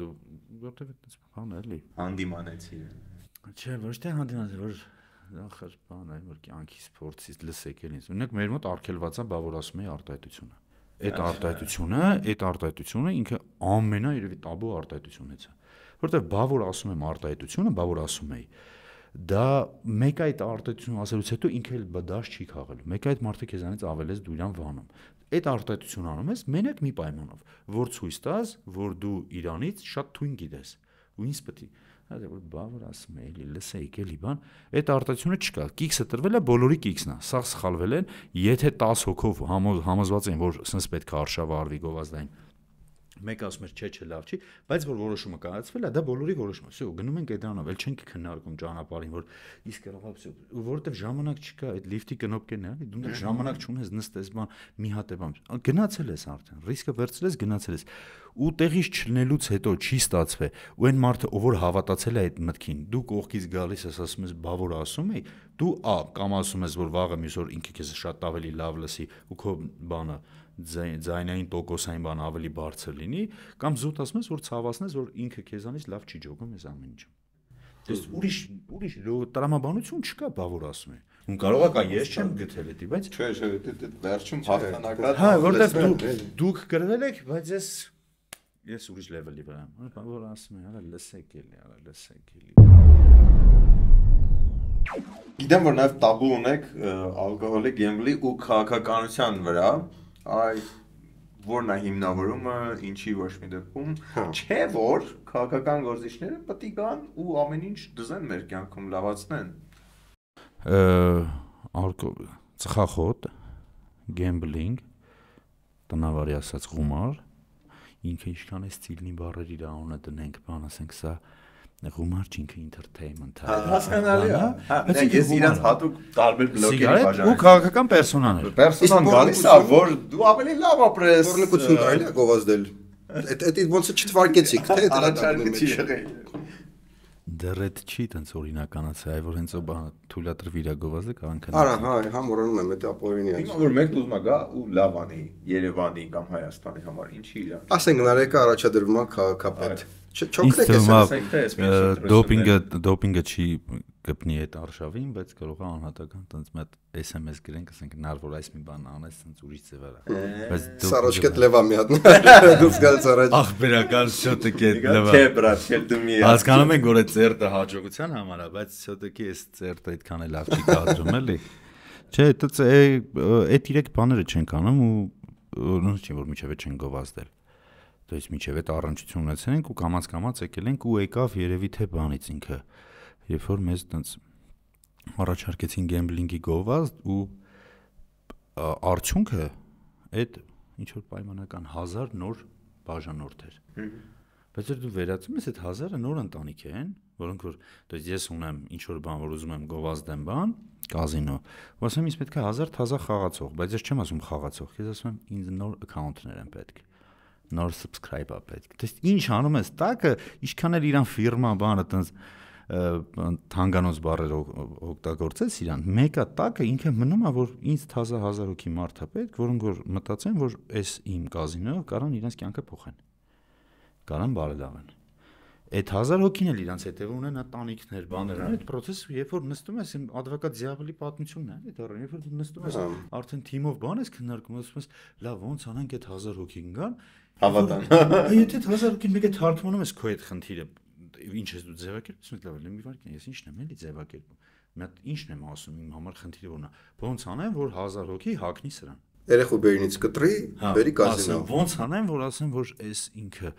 Դու որտեվ այդպես բան էլի։ Հանդիմանեցի։ Չէ, ոչ թե հանդիմանեցի, որ ախր բան այն որ կյանքի սփորտից լսեք էլ ինձ։ Ունեք մեր մոտ արկելվածա բա որ ասում էի արտահայտությունը։ Այդ արտահայտությունը, այդ արտահայտությունը ինքը ամենա երևի տաբու արտահայտությունն է։ Որտեվ բա որ ասում եմ արտահայտությունը, բա որ ասում էի, դա մեկ այդ արտահայտություն ասելուց հետո ինքը էլ դաշ չի քաղելու։ Մեկ այդ մարդը քեզանից ավելես դու իրան վանում։ Այդ արտահայտություն անում ես մենակ մի պայմանով, որ ցույց տաս, որ դու իրանից շատ թույն գիտես ու ինձ պետք է հա որ բավար ասում է էլի լսեիք էլի բան այդ արտացումը չկա կիքսը տրվել է բոլորի կիքսն է սա սխալվել են եթե 10 հոգով համոզված են որ սենց պետք է արշավը արվի գովազդային Մեկը ասում էր, չէ, չէ, լավ չի, բայց որ որոշումը կայացվել է, դա բոլորի որոշումը։ Սա գնում ենք այդանով, էլ չենք քննարկում ճանապարհին, որ իսկ հավ սա, որովհետև ժամանակ չկա, այդ լիֆտի կնոպկեն է, դու դեռ ժամանակ չունես նստես բան, մի հատ է բան։ Գնացել ես արդեն, ռիսկը վերցրես, գնացել ես։ Ու տեղից չլնելուց հետո չի ստացվե։ Ու այն մարդը, ով որ հավատացել է այդ մտքին, դու կողքից գալիս ես, ասում ես, բա որ ասում էի, դու ա կամ ասում ես, որ վաղը մյուս օր ինքը քեզ շատ ավելի լավ լսի ու քո բանը ձայնային տոկոսային բան ավելի բարձր լինի կամ զուտ ասում ես որ ցավացնես որ ինքը քեզանից լավ չի ճոգում այս ամեն ինչը դες ուրիշ ուրիշ տրամաբանություն չկա բա որ ասում են ուն կարող է կա ես չեմ գտել էդի բայց չէ չէ դա դե- դե- դե- վերջում հաղթանակած հա որտեվ դու դուք գրվել եք բայց ես ես ուրիշ լեվելի վրա եմ բա որ ասում են հələ լսեք էլի հələ լսեք էլի Գիտեմ որ նաև տաբու ունեք ալկոհոլի գեմբլի ու քաղաքականության վրա այ որն է հիմնավորումը, ինչի ոչ մի դեպքում, հա։ չէ որ քաղաքական գործիչները պետք է գան ու ամեն ինչ դզեն մեր կյանքում լավացնեն։ Արկո ծխախոտ, gambling, տնավարի ասած գումար, ինքը ինչքան է ստիլնի բարերը իր անունը դնենք, բան ասենք, սա գումար չինքը entertainment է։ հա, հա, Հասկանալի է։ Բայց հա, ես իրանց հատուկ տարբեր բլոկերի բաժան։ Ու քաղաքական պերսոնաներ։ Պերսոնան գալիս է, որ դու ավելի լավ ապրես։ Որլեկություն կարելի է գովազդել։ Այդ այդ ոնց է չթվարկեցիք, թե դա առաջարկը չի եղել։ Դեռ այդ չի տենց օրինականացել, այ որ հենց օ բան թույլատրվի իր գովազդը կանքան։ Արա, հա, համ օրանում եմ, դա ապօրինի է։ Հիմա որ մեկ ուզում է գա ու լավ անի Երևանի կամ Հայաստանի համար, ինչի՞ իրա։ Ասենք նարեկը առաջադրվում է քաղաքապետ։ Այո Չոքնեք էս այսպես։ Դոպինգը դոպինգը չի գտնի այդ արշավին, բայց կարող է անհատական տենց մետ SMS գրենք, ասենք նար որ այս մի բան անես, տենց ուրիշ ձևարա։ Բայց Սարոշկետ Լևա մի հատ դուրս գալիս առաջ։ Ախբերական շոտկե Լևա։ Չէ, բրատ, չել դու մի։ Հասկանում ենք որ այդ ծերտը հաջողության համար է, բայց շոտկի այս ծերտը այդքան էլ լավ չի կադրում, էլի։ Չէ, դա այդ իրեք բաները չենք անում ու նույնիսկ չէ որ միջավայր չեն գովազդել։ То есть միջև այդ առնչություն ունեցել ենք ու կամած-կամած եկել ենք ու եկավ երևի թե բանից ինքը։ Երբ որ մեզ տենց առաջարկեցին գեմբլինգի գովազ ու արդյունքը այդ ինչ որ պայմանական 1000 նոր բաժանորդ էր։ Բայց դու վերածում ես այդ 1000-ը նոր ընտանիք են, որոնք որ դες դե ես ունեմ ինչ որ բան, որ ուզում եմ գովազ դեմ բան, կազինո։ Ու ասեմ, ինձ պետք է 1000 թազա խաղացող, բայց ես չեմ ասում խաղացող, ես ասում եմ ինձ նոր account-ներ են պետք նոր subscribe-ա պետք։ Դες ինչ անում ես տակը, ինչքան էլ իրան ֆիրմա բանը տենց թանգանոց բարերով օգտագործես իրան, մեկը տակը ինքը մնում է որ ինձ թազա 1000 հոգի մարդ է պետք, որոնք որ մտածեն որ այս իմ կազինոյով կարան իրենց կյանքը փոխեն։ Կարան բարելավեն։ Այդ 1000 հոգին էլ իրancs հետևը ունեն տանիքներ, բաներ, այդ process-ը երբ որ նստում ես, advocat Diablo-ի պատմությունն է, այդ օրը, երբ որ նստում ես, հա։ արդեն թիմով բան ես քննարկում, ասում ես, լավ, ո՞նց անենք այդ 1000 հոգին գան, Հավատան։ Եթե 1000-ին մեկ է թարգմանում ես քո այդ խնդիրը, ինչ ես դու ձևակերպում ես լավ, լավ, մի վարքին, ես ինչն եմ էլի ձևակերպում։ Մի հատ ինչն եմ ասում, իմ համար խնդիրը ո՞նն է։ Ոնց անեմ, որ 1000 հոգի հակնի սրան։ Երեխու բերինից կտրի, հա, բերի կազինո։ Ասեմ, ոնց անեմ, որ ասեմ, որ այս ինքը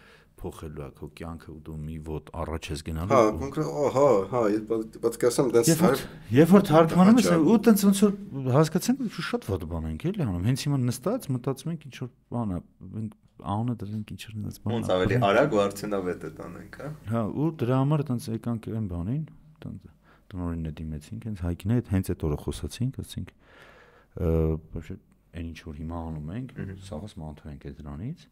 փոխելու է քո կյանքը ու դու մի ոտ առաջ ես գնալու։ Հա, կոնկրետ, հա, հա, ես պատկերացնում դենս թար։ Երբ որ թարգմանում ես, ու տենց ոնց որ հասկացանք, շատ ված բան ենք էլի անում։ Հենց հիմա նստած մտածում ենք ինչ որ բան է, մենք անունը դրենք ինչերն էս բանը։ Ոնց ավելի արագ ու արդյունավետ է տանենք, հա։ Հա, ու դրա համար տենց եկանք այն բանին, տենց տնորինը դիմեցինք, հենց Հայկին հետ հենց այդ օրը խոսացինք, ասենք բավական այն ինչ որ հիմա անում ենք, սաղս մանթու ենք այդ դրանից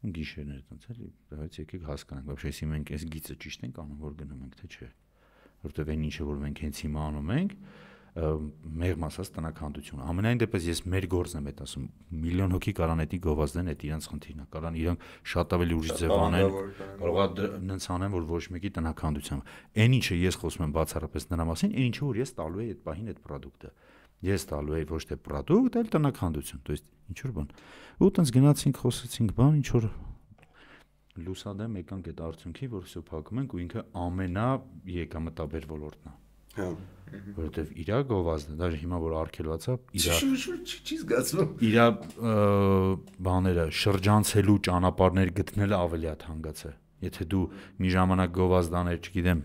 գիշերն էր տենց էլի, բայց եկեք հասկանանք, բավական էսի մենք այս գիծը ճիշտ ենք անում, որ գնում ենք, թե չէ։ Որտեվ այն ինչը որ մենք հենց հիմա անում ենք, մեղմ ասած տնականություն։ Ամենայն դեպս ես մեր գործն եմ այդ ասում։ Միլիոն հոգի կարան էդի գովազդեն, այդ իրենց խնդիրն է։ Կարան իրանք շատ ավելի ուրիշ ձև անեն, կարող է նենց անեն, որ ոչ մեկի տնականությամբ։ Այն ինչը ես խոսում եմ բացառապես նրա մասին, այն ինչը որ ես տալու եի այդ պահին այդ product-ը։ Ես տալու եի ոչ թե product, այլ տնականություն, то есть ինչ որ բան։ Ու տենց գնացինք, խոսեցինք բան, ինչ որ լուսադեմ եկանք այդ արդյունքի, որ սուփակում ենք ու ինքը ամենա եկամտաբեր ոլորտն է։ Հա։, հա որովհետև իրա գովազդն է, դա հիմա որ արկելացա, իրա չի զգացնում։ Իրա բաները շրջանցելու ճանապարհներ գտնելը ավելի է թանկաց է։ Եթե դու մի ժամանակ գովազդաներ, չգիտեմ,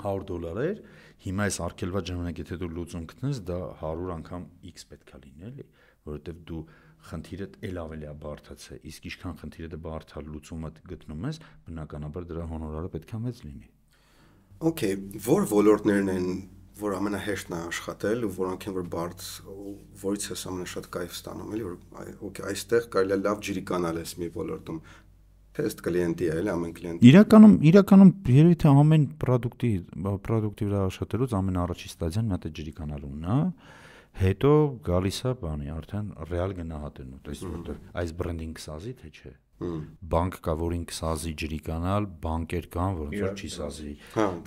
100 դոլար էր, հիմա այս արկելված ժամանակ եթե դու լուծում գտնես, դա 100 անգամ x պետքա լինի, էլի, որովհետև դու խնդիրդ էլ ավելի է հա բարդաց է։ Իսկ ինչքան խնդիրդ բարդ է լուծումը գտնում ես, բնականաբար դրա հոնորարը պետքա մեծ լինի։ Okay, որ ոլորտներն են, որ ամենահեշտն է աշխատել ու որոնք են որ բարդ որից ես ամենաշատ кайֆ ստանում, էլի որ okay, այստեղ կարելի է լավ ջրիկանալ ես մի ոլորտում թեստ կլիենտի է, էլի ամեն կլիենտ։ Իրականում իրականում երևի թե ամեն product-ի product-ի վրա աշխատելուց ամենաառաջի ստադիան մի հատ է ջրիկանալունն է հետո գալիս է բանի արդեն ռեալ գնահատելու, տեսնու որտեղ այս բրենդինգ սազի թե չէ։ Ա բանկ կա, որին կսազի ջրի կանալ, բանկեր կան, որոնց որ չի սազի։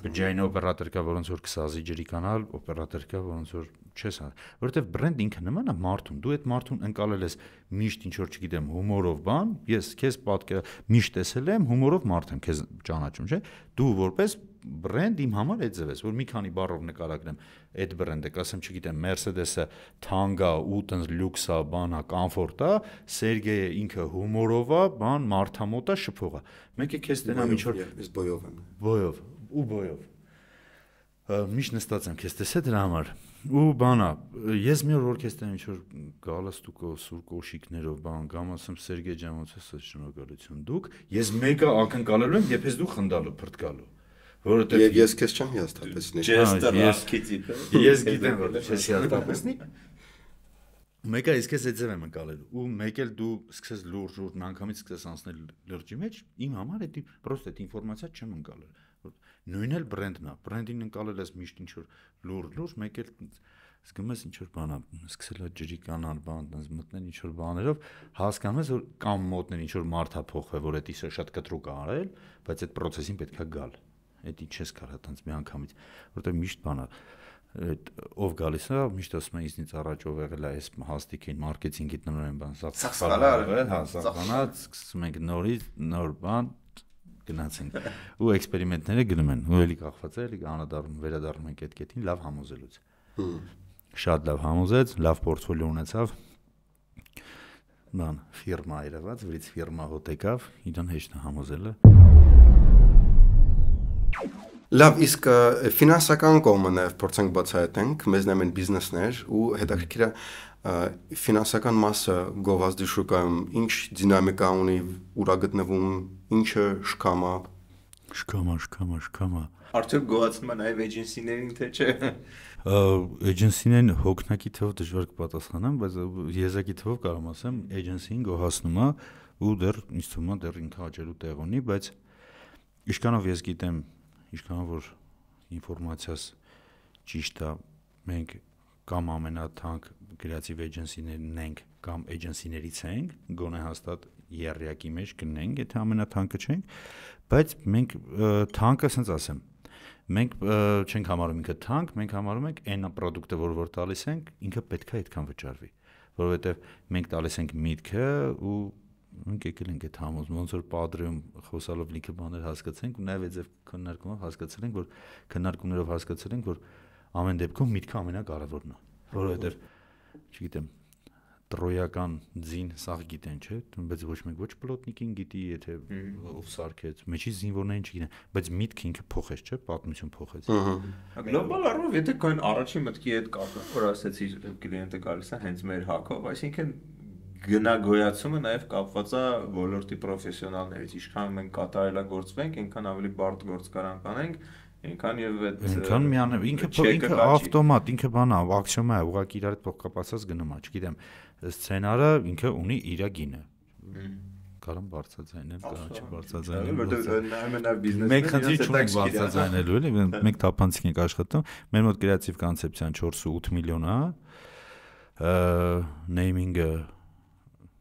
Բջային հա։ օպերատոր կա, որոնց որ կսազի ջրի կանալ, օպերատոր կա, որոնց որ չես հա։ Որտեվ բրենդ ինքը նման է մարդուն։ Դու այդ մարդուն ընկալել ես միշտ ինչ որ չգիտեմ, հումորով բան, ես քեզ պատկա միշտ տեսել եմ, հումորով մարդ եմ քեզ ճանաչում, չէ՞։ Դու որպես բրենդ իմ համար այդ ձև ես, որ մի քանի բառով նկարագրեմ, այդ բրենդը, կասեմ, չգիտեմ, Mercedes-ը թանկ է, ուտընս լյուքս է, բան է, կոմֆորտ է, Սերգեյը ինքը հումորով է, բան մարդամոտ է, շփող է։ Մեկը քեզ տենա միջոր ես բոյով եմ։ Բոյով, ու բոյով։ Միշտ նստած եմ քեզ տեսե դրա համար։ Ու բանա, ես մի օր որ քեզ տենա ինչ որ գալստուկով, սուր կոշիկներով, բան, կամ ասեմ Սերգեյ ջան, ոնց է շնորհակալություն։ Դուք ես մեկը ակնկալելու եմ, եթե ես դու խնդալու, փրկալու որովհետեւ Եվ ես քեզ չեմ հիաստապեսնի։ Չես ռասկի տիպը։ Ես գիտեմ որ չես հիաստապեսնի։ Մեկը ես քեզ ձև եմ անցալելու ու մեկ էլ դու սկսես լուրջ լուրջ մանկամից սկսես անցնել լրջի մեջ, իմ համար էդի պրոստ այդ ինֆորմացիա չեմ անցալել։ Նույնն էլ բրենդն է։ Բրենդին անցալել ես միշտ ինչ որ լուրջ լուրջ, մեկ էլ զգում ես ինչ որ բանա, սկսել է ջրիկանալ, բան, այնպես մտնել ինչ որ բաներով, հասկանում ես որ կամ մոտնել ինչ որ մարդա փոխվել, որ դա իսա շատ կտրուկ արել, բայց այդ process-ին պետքա գալ։ Ա էդի չես կարող այտենց հա, մի անգամից, որտեղ միշտ բանա այդ ով գալիս է, միշտ ասում է ինձնից առաջ ով եղել է այս հաստիկին, մարքեթինգիտ նոր են բան, սախսալա արվել, հա, սախանած, սկսում ենք նորից նոր բան գնացինք ու էքսպերիմենտները գնում են ու էլի կախված է էլի անադառնում վերադառնում ենք այդ կետին լավ համոզելուց շատ լավ համոզեց լավ պորտֆոլիո ունեցավ բան ֆիրմա երևաց վրից ֆիրմա հոտ եկավ իրան հեշտ համոզելը Լավ, իսկ ֆինանսական կողմը նաև փորձենք բացահայտենք, մեզ նամեն բիզնեսներ ու հետաքրքիր է ֆինանսական մասը գովազդի շուկայում ինչ դինամիկա ունի, ուրա գտնվում, ինչը շկամա։ Շկամա, շկամա, շկամա։ Արդյոք գոհացնում է նաև էջենսիներին թե չէ։ Էջենսին հոգնակի թվով դժվար կպատասխանեմ, բայց եզակի թվով կարող ասեմ, էջենսին գոհացնում է ու դեռ ինձ թվում է դեռ ինքը աճելու տեղ ունի, բայց իշքանով ես գիտեմ ինչքան որ ինֆորմացիաս ճիշտ է, մենք կամ ամենաթանկ creative agency-ներն ենք կամ agency-ներից ենք, գոնե հաստատ երյակի մեջ գնենք, եթե ամենաթանկը չենք, բայց մենք թանկը ասենց ասեմ, մենք չենք համարում ինքը թանկ, մենք համարում ենք այն ապրոդուկտը, որ որ տալիս ենք, ինքը պետք է այդքան վճարվի, որովհետև մենք տալիս ենք միտքը ու մենք եկել ենք այդ համոզ ոնց որ падրում խոսալով լիքը բաներ հասկացանք ու նաև այդ ձև քննարկումով հասկացել ենք որ քննարկումներով հասկացել ենք որ ամեն դեպքում միտքը ամենակարևորն է որովհետև չգիտեմ տրոյական ձին սաղ գիտեն չէ բայց ոչ մեկ ոչ պլոտնիկին գիտի եթե ով սարկեց մեջի զինվորներին չգիտեն բայց միտքը ինքը փոխեց չէ պատմություն փոխեց ըհը գլոբալ առումով եթե քան առաջի մտքի հետ կապը որ ասեցի կլիենտը գալիս է հենց մեր հակով այսինքն գնագոյացումը նաև կապված է ոլորտի պրոֆեսիոնալներից։ Ինչքան մենք կատարելագործվենք, այնքան ավելի բարդ գործարան կանենք, այնքան եւ այդ այնքան միանավ ինքը ինքը ավտոմատ, ինքը բանա, ակսիոմա է, ուղղակի իրար հետ փոխկապացած գնում է, չգիտեմ, սցենարը ինքը ունի իր գինը կարամ բարձրացնել, կարամ չբարձրացնել։ Որտեղ նայմենա բիզնեսը։ Մենք խնդրի չունենք բարձրացնելու, էլի, մենք թափանցիկ ենք աշխատում։ Մեր մոտ կրեատիվ կոնցեպցիան 4 ու 8 միլիոն է։ Նեյմինգը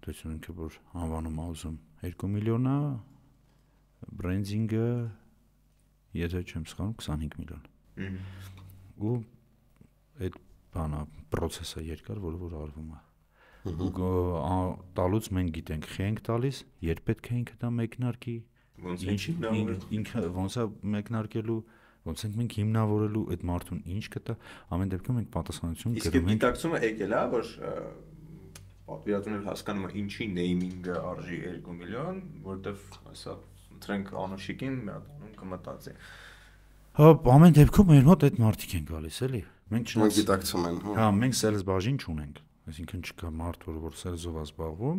տեսնում ենք որ անվանում աուզում 2 միլիոնա բրենդինգը եթե չեմ սխալվում 25 միլիոն ու այդ բանը process-ը երկար որը որ արվում է ու տալուց մենք գիտենք խենք տալիս երբ պետք է ինքը դա մեկնարկի ոնց ինքը ոնց է մեկնարկելու ոնց ենք մենք հիմնավորելու այդ մարդուն ինչ կտա ամեն դեպքում մենք պատասխանություն կրում ենք իսկ դիտակցումը եկել է որ պատվիրատուն էլ հասկանում է ինչի նեյմինգը արժի 2 միլիոն, որտեվ հեսա ընտրենք Անուշիկին մի հատ անում կմտածի։ Հա, ամեն դեպքում մեր մոտ այդ մարդիկ են գալիս, էլի։ Մենք չնայած գիտակցում են։ հա։, հա, մենք sales բաժին չունենք այսինքն չկա մարդ, որ որ սերզով է զբաղվում։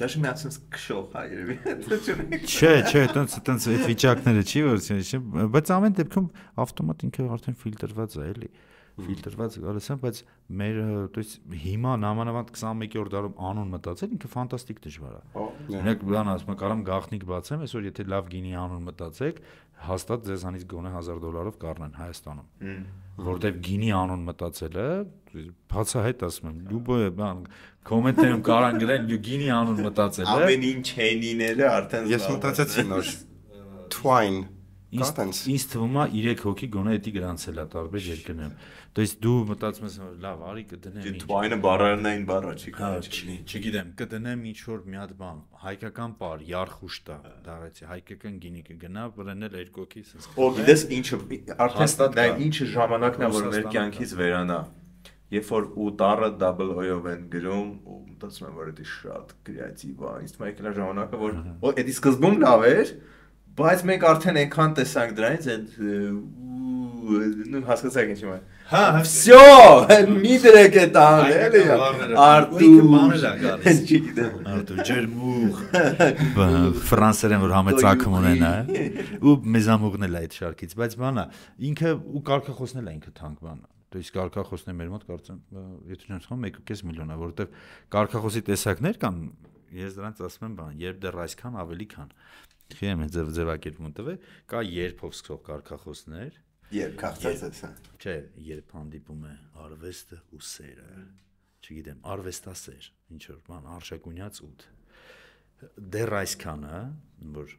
Դա չի միած sense քշող, հա, երևի։ Չէ, չէ, այտենց այտենց այդ վիճակները չի, որ չէ, բայց ամեն դեպքում ավտոմատ ինքը արդեն ֆիլտրված է, էլի։ Հա ֆիլտրված գալիս են, հա, բայց մեր, то есть հիմա նամանավանդ 21-րդ դարում անուն մտածել ինքը ֆանտաստիկ դժվար է։ Օրինակ բան ասում եմ, կարամ գախնիկ բացեմ, այսօր եթե լավ գինի անուն մտածեք, հաստատ ձեզանից գոնե 1000 դոլարով կառնեն Հայաստանում։ Որտեվ գինի անուն մտածելը բացահայտ ասում եմ, любое բան կոմենտերում կարան գրեն գինի անուն մտածելը։ Ամեն ինչ հենիները արդեն Ես մտածեցի նոր Twine Ինձ ինձ թվում է 3 հոգի գոնե էդի գրանցել է տարբեր երկրներում։ То դե есть դու մտածում ես լավ, արի կդնեմ դե ինչ։ Դիթվայնը բարարանային բարա չի կարելի։ Չգիտեմ, կդնեմ ինչ որ մի հատ բան, հայկական պար, յարխուշտա, դարեցի, հայկական գինի կգնա, բռնել երկու հոգի sense։ Օ, դես ինչը արդեն դա ինչը ժամանակն է որ մեր կյանքից վերանա երբ որ ու տարը double-ով են գրում ու մտածում եմ որ դա շատ կրեատիվ է ինձ թվում է կլա ժամանակը որ դա սկզբում լավ էր Բայց մենք արդեն այնքան տեսանք դրանից այդ հասկացաք ինչի՞ մա։ Հա, վсё, հա, հա, հա, մի դրեք այդ անը, էլի։ Արտուր մանր է գալիս։ Չի գիտեմ։ Արտուր ջերմուղ։ Ֆրանսերեն որ համեցակում ունենա, ու մեզամուղն էլ այդ շարքից, բայց բանա, ինքը ու կարկախոսն էլ է ինքը թանկ բանա դու իսկ կարկախոսն է մեր մոտ կարծեմ եթե չեմ սխալվում 1.5 միլիոն է որովհետև կարկախոսի տեսակներ կան ես դրանց ասում եմ բան երբ դեռ այսքան ավելի քան Չեմ ձև ձևակերպում տվել, կա երբով սկսող կարկախոսներ։ Երբ քաղցած է սա։ հա։ Չէ, երբ հանդիպում է արվեստը ու սերը։ Չգիտեմ, արվեստասեր, ինչ որ բան արշակունյաց 8 դեռ այսքանը, որ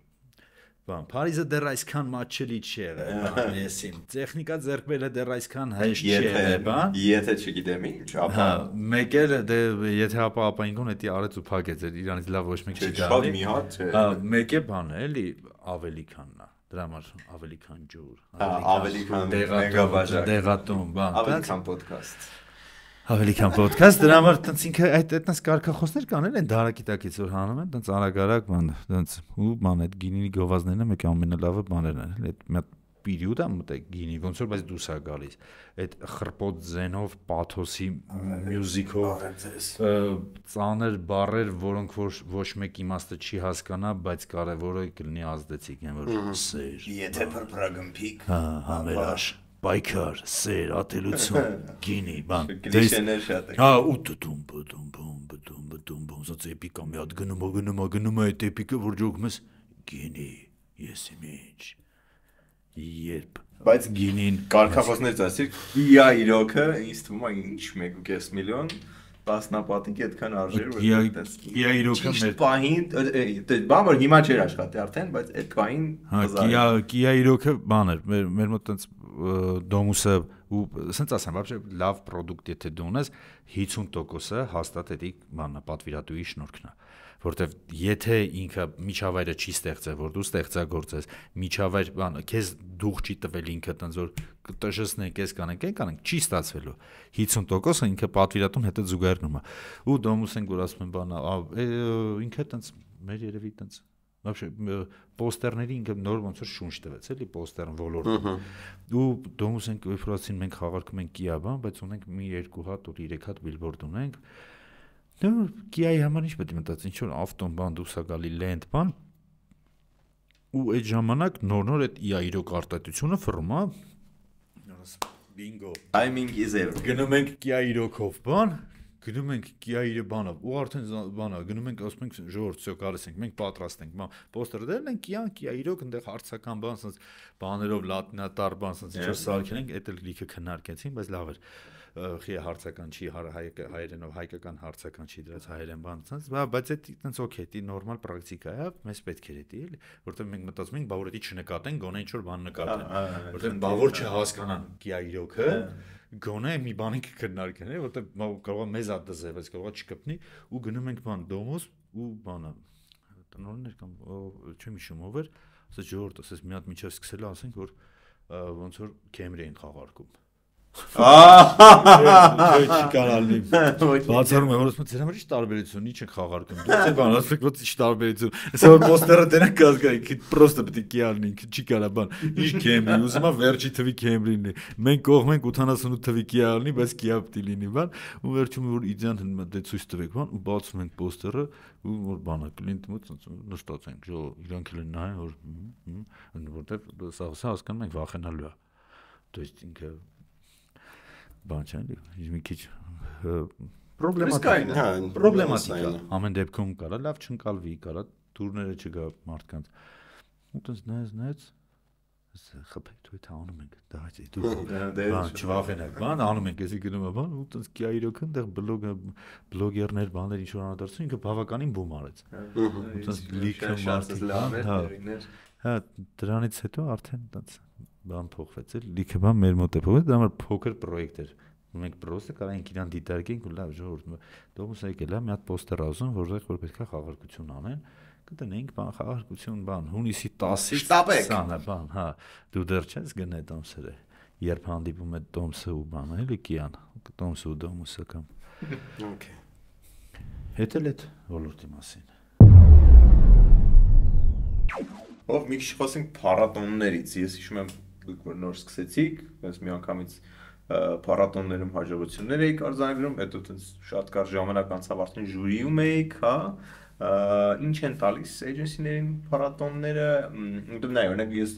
Բան, Փարիզը դեռ այսքան մատչելի չեղը, անեսին։ Տեխնիկա ձերբելը դեռ այսքան հեշտ չէ, բան։ Եթե չգիտեմ ինչ, ապա մեկ էլ դե եթե ապա ապայինքուն էտի արեց ու փակեց, իրանից լավ ոչ մեկ չի դառնի։ Շատ մի հատ չէ։ Հա, մեկ է բանը, էլի ավելի քան նա դրա համար ավելի քան ջուր, ավելի քան դեղատուն, բան, ավելի քան ոդկաստ ավելի քան ոդքասթ, դրա համար տենց ինքը այդ այդպես կարքախոսներ կան էլ են դարակի տակից որ հանում են, տենց արագ-արագ բան, տենց ու բան այդ գինինի գովազներն մեկ ամենալավը բաներն են, այդ մի հատ պիրիոդա մտե գինի, ոնց որ բայց դուս է գալիս։ Այդ խրպոտ զենով, պաթոսի մյուզիկով, ծանր բարեր, որոնք որ ոչ մեկ իմաստը չի հասկանա, բայց կարևորը կլինի ազդեցիկ են որ սեր։ Եթե փրփրագմփիկ, հա, համերաշ պայքար, սեր, ատելություն, գինի, բան։ դե Գլիշեներ շատ են։ Հա, ու տտում, բտում, բում, բտում, բտում, բում, սա էպիկա մի հատ գնում, գնում, գնում է այդ էպիկը, որ ջոկում ես գինի, ես իմիջ։ Երբ բայց գինին կարկախոսներից ասիր, իա իրոքը ինձ թվում է ինչ 1.5 միլիոն տասնապատիկ այդքան արժեր որ այդպես։ Իա իրոքը մեր պահին դե բան որ հիմա չէր աշխատի արդեն, բայց այդ պահին հա կիա կիա իրոքը բան էր մեր մեր մոտ այնպես դոմուսը ու ասենց ասեմ, բավական լավ product եթե դու ունես 50%-ը հաստատ էդի մաննա պատվիրատուի շնորհքն է որտեվ եթե ինքը միջավայրը չի ստեղծել, որ դու ստեղծագործես, միջավայր, բան, քեզ դուխ չի տվել ինքը տենց որ տժժեսնենք, էս կանենք, այն կանենք, չի ստացվելու։ 50%-ը ինքը պատվիրատուն հետը զուգահեռնում է։ Ու դոմուս են գոր ասում են, բան, ինքը տենց մեր երևի տենց Вообще э, պոստերների ինքը նոր ոնց որ շունչ տվեց էլի պոստերն ոլորտում։ Ու դոմուս ենք ֆրացին մենք խաղարկում ենք Կիաբան, բայց ունենք մի երկու հատ ու երեք հատ բիլբորդ ունենք։ Դու Կիայի համար ինչ պետք է մտածես, ինչ որ ավտոն բան դուրս է գալի լենդ բան։ Ու այդ ժամանակ նոր-նոր այդ IA իրոք արտահայտությունը ֆռում է։ Նորս բինգո։ Timing is everything։ Գնում ենք Կիա իրոքով, բան, գնում ենք Kia իր բանով, ու արդեն բանա, գնում ենք ասում ենք ժողովուրդ, ցո գալիս ենք, մենք պատրաստ ենք, մա պոստերը դերն են Kia-ն, Kia իրոք այնտեղ հարցական բան, ասես բաներով լատնատար բան, ասես ինչ սարքել ենք, էդ էլ լիքը քննարկեցին, բայց լավ էր խի հարցական չի հայերենով հայկական հարցական չի դրած հայերեն բան ցած բայց այդ տենց օքեյ դի նորմալ պրակտիկա է մեզ պետք էր դա էլի որտեղ մենք մտածում ենք բա որ դա չնկատեն գոնե ինչ որ բան նկատեն որտեղ բա որ չհասկանան գիա իրոքը գոնե մի բանի կքննարկեն է որտեղ կարող է մեզ ադզևես կարող է չկպնի ու գնում ենք բան դոմոս ու բանը տնորներ կամ չեմ հիշում ով էր ասես ժողովուրդ ասես մի հատ միջով սկսել ասենք որ ոնց որ կեմրի են խաղարկում Ոչ չկարանլի։ Բացառում եմ, որ ասում եմ, ձեր համար ի՞նչ տարբերություն, ի՞նչ եք խաղարկում։ Դուք ձեր բան ասեք, ոչ ի՞նչ տարբերություն։ Հեսա որ պոստերը դերակ կազգայի, քիչ պրոստը պետք է կիալնի, քիչ չի կարա բան։ Ի՞նչ Քեմրին, ուզում եմ վերջի թվի Քեմրինն է։ Մենք կողմ ենք 88 թվի կիալնի, բայց կիա պետք է լինի, բան։ Ու վերջում որ իդեան դե ցույց տվեք, բան ու բացում ենք պոստերը, ու որ բանը կլինտ դե մոտ նստած ենք, ժողով իրանք էլ նայեն որ որտեվ սա հասկանում ենք վախենալու է։ То есть ինքը բան չէ, մի քիչ պրոբլեմատիկ, հա, պրոբլեմատիկ է։ Ամեն դեպքում կարա լավ չընկալվի, կարա դուրները չգա մարդկանց։ Ու տես նայես, նայես խփեք թույլ թա անում ենք դահաճի դու բան չվախենակ բան անում ենք էսի գնում է բան ու տես կիա իրոք այնտեղ բլոգ բլոգերներ բաներ ինչ որ անդրադարձու ինքը բավականին բում արեց ու տես լիքը մարդիկ հա հա դրանից հետո արդեն տես բան փոխվեց էլ, լիքը բան մեր մոտ է փոխվել, դա համար փոքր պրոյեկտ էր մենք պրոստը կարող ենք իրան դիտարկենք ու լավ ժողովուրդ դոմուսը եկել է մի հատ պոստեր ազում որտեղ որ պետքա խաղարկություն անեն կտնենք բան խաղարկություն բան հունիսի 10-ից 20-ը բան հա դու դեռ չես գնա դոմսերը երբ հանդիպում է դոմսը ու բանը էլի կիան դոմսը ու դոմուսը կամ օքեյ հետ էլ այդ ոլորտի մասին ով մի քիչ խոսենք փառատոններից ես հիշում եմ դուք որ նոր սկսեցիք, ես մի անգամից փառատոններում հաջողություններ էիք արձանագրում, հետո տենց շատ կար ժամանակ անցավ արդեն ժյուրիում էիք, հա ինչ են տալիս էջենսիներին փառատոնները, դու նայ, օրինակ ես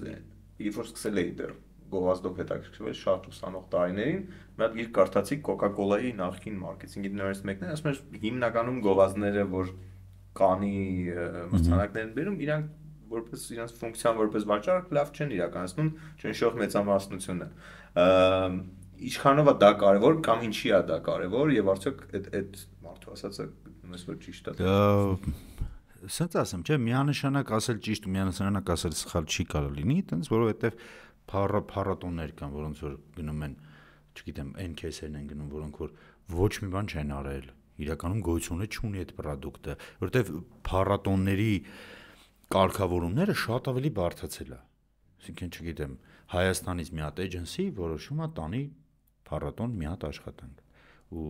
երբ որ սկսել էի դեռ գովազդով հետաքրքրվել շատ ուսանող տարիներին, մի հատ գիրք կարդացի Coca-Cola-ի նախկին մարքեթինգի նորից մեկն է, ասում էր հիմնականում գովազդները, որ կանի մրցանակներ են բերում, իրանք որպես իրենց ֆունկցիան որպես վաճառք լավ չեն իրականացնում ճնշող մեծամասնությունը իշխանովա դա կարևոր կամ ինչի է դա կարևոր եւ արդյոք այդ այդ մարդու ասածը գտնում ես որ ճիշտ է սենց ասեմ չէ միանշանակ ասել ճիշտ միանշանակ ասել սխալ չի կարող լինի տենց որովհետեւ փառը փառատոններ կան որոնց որ գնում են չգիտեմ այն кейսերն են գնում որոնք որ ոչ մի բան չեն արել իրականում գոյությունը չունի այդ product-ը որովհետեւ փառատոնների կարգավորումները շատ ավելի բարձրացել է։ Այսինքն, չգիտեմ, Հայաստանից մի հատ էջենսի որոշում է տանի փառատոն մի հատ աշխատանք։ Ու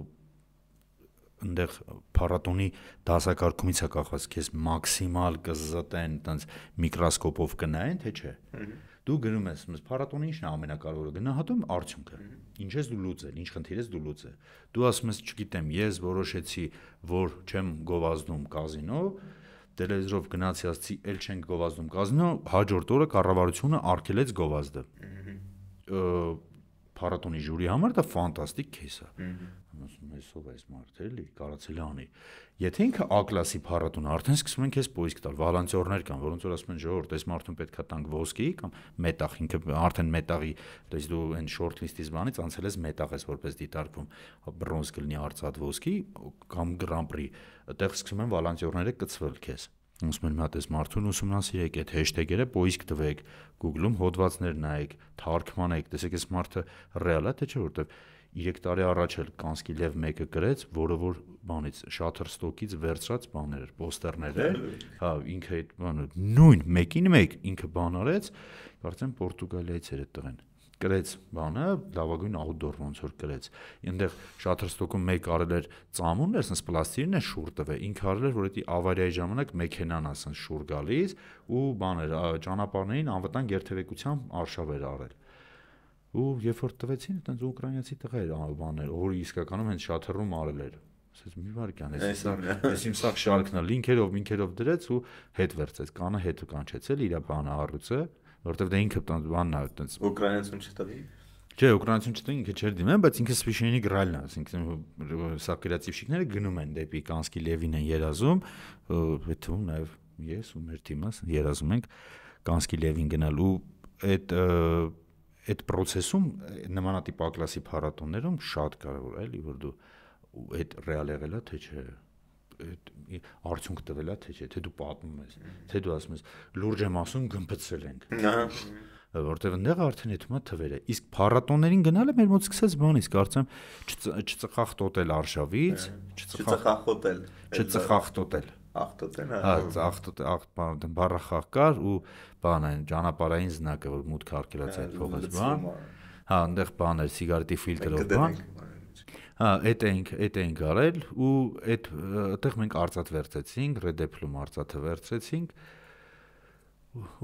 այնտեղ փառատոնի դասակարգումից է կախված, քեզ մաքսիմալ կզտեն, այնտենց միկրոսկոպով կնայեն, թե չէ։ Դու գնում ես, մս փառատոնի ինչն է ամենակարևորը, գնահատում արդյունքը։ Ինչ ես դու լուծել, ինչ խնդիր ես դու լուծել։ Դու ասում ես, չգիտեմ, ես որոշեցի, որ չեմ գովազդում կազինո, տելեզրով գնացիացի էլ չեն գովազդում կազնո, հաջորդ օրը կառավարությունը արգելեց գովազդը։ Փառատոնի ժյուրի համար դա ֆանտաստիկ кейս է ասում եմ հեսով այս մարդ էլի կարացել անի եթե ինքը A կլասի փառատուն արդեն սկսում են քեզ պոյսկ տալ վալանտյորներ կան որոնց որ ասում են ժողովուրդ այս մարդուն պետքա տանք ոսկի կամ մետաղ ինքը արդեն մետաղի դες դու այն short list-ից բանից անցել ես մետաղ ես որպես դիտարկվում բրոնզ կլինի արծաթ ոսկի կամ grand prix այդտեղ սկսում են վալանտյորները կծվել քեզ ոնց մեն մատ էս մարդուն ուսումնասիրեք այդ հեշթեգերը պոյսկ տվեք Google-ում հոդվածներ նայեք թարգմանեք տեսեք էս մարդը ռեալ է թե չէ որովհետև 3 տարի առաջ էլ Կանսկի Լև 1-ը գրեց, որը որ բանից Shutterstock-ից վերցրած բաներ էր, պոստերներ էր։ Հա, ինքը այդ բանը նույն 1-ին 1 ինքը բան արեց, կարծեմ Պորտուգալիայից էր այդ տղեն գրեց բանը լավագույն outdoor ոնց որ գրեց։ Այնտեղ շատրստոկում մեկ արել էր ծամոնն էր, ասես պլաստիկն է շուր տվել։ Ինքը արել էր, որ դա ավարիայի ժամանակ մեքենան ասես շուր գալիս ու բաներ ճանապարհներին անվտանգ երթևեկությամբ արշավ էր արել ու երբ որ տվեցին, այտենց ուկրաինացի տղեր բաներ, որը իսկականում հենց շաթռում արել էր ասես մի վարքյան էս էս իմ սա շարքնա լինքերով ինքերով դրեց ու հետ վերցեց կանը հետ կանչեց էլ իր բանը առուցը որովհետև դա ինքը տան բանն է այտենց ուկրաինացուն չտվի Չէ, ուկրաինացուն չտվի ինքը չէր դիմեն, բայց ինքը սպիշենի գրալն է, ասինքն սա կրեատիվշիկները գնում են դեպի Կանսկի Լևին են երազում, հետո նաև ես ու մեր թիմը երազում ենք Կանսկի Լևին գնալ ու այդ այդ process-ում նմանատիպ ակլասի փառատոններում շատ կարևոր է, էլի որ դու այդ ռեալ եղելա թե չէ այդ արդյունք տվելա թե չէ, թե դու պատմում ես, թե դու ասում ես լուրջ եմ ասում գմփցրել ենք։ Որտեվ այնտեղ արդեն այդ մա թվերը։ Իսկ փառատոներին գնալը մեր մոտ սկսեց բանից, կարծեմ չծխախտոտել արշավից, չծխախտոտել։ Չծխախտոտել ախտոտեն հա ախտոտ ախտ բարախախ կար ու բան այն ճանապարհային znaքը որ մուտք արկելած այդ փողից բան հա այնտեղ բան էր սիգարետի ֆիլտրով բան հա այդ էինք այդ էինք արել ու այդ այդտեղ մենք արծաթ վերցեցինք ռեդեփլում արծաթը վերցեցինք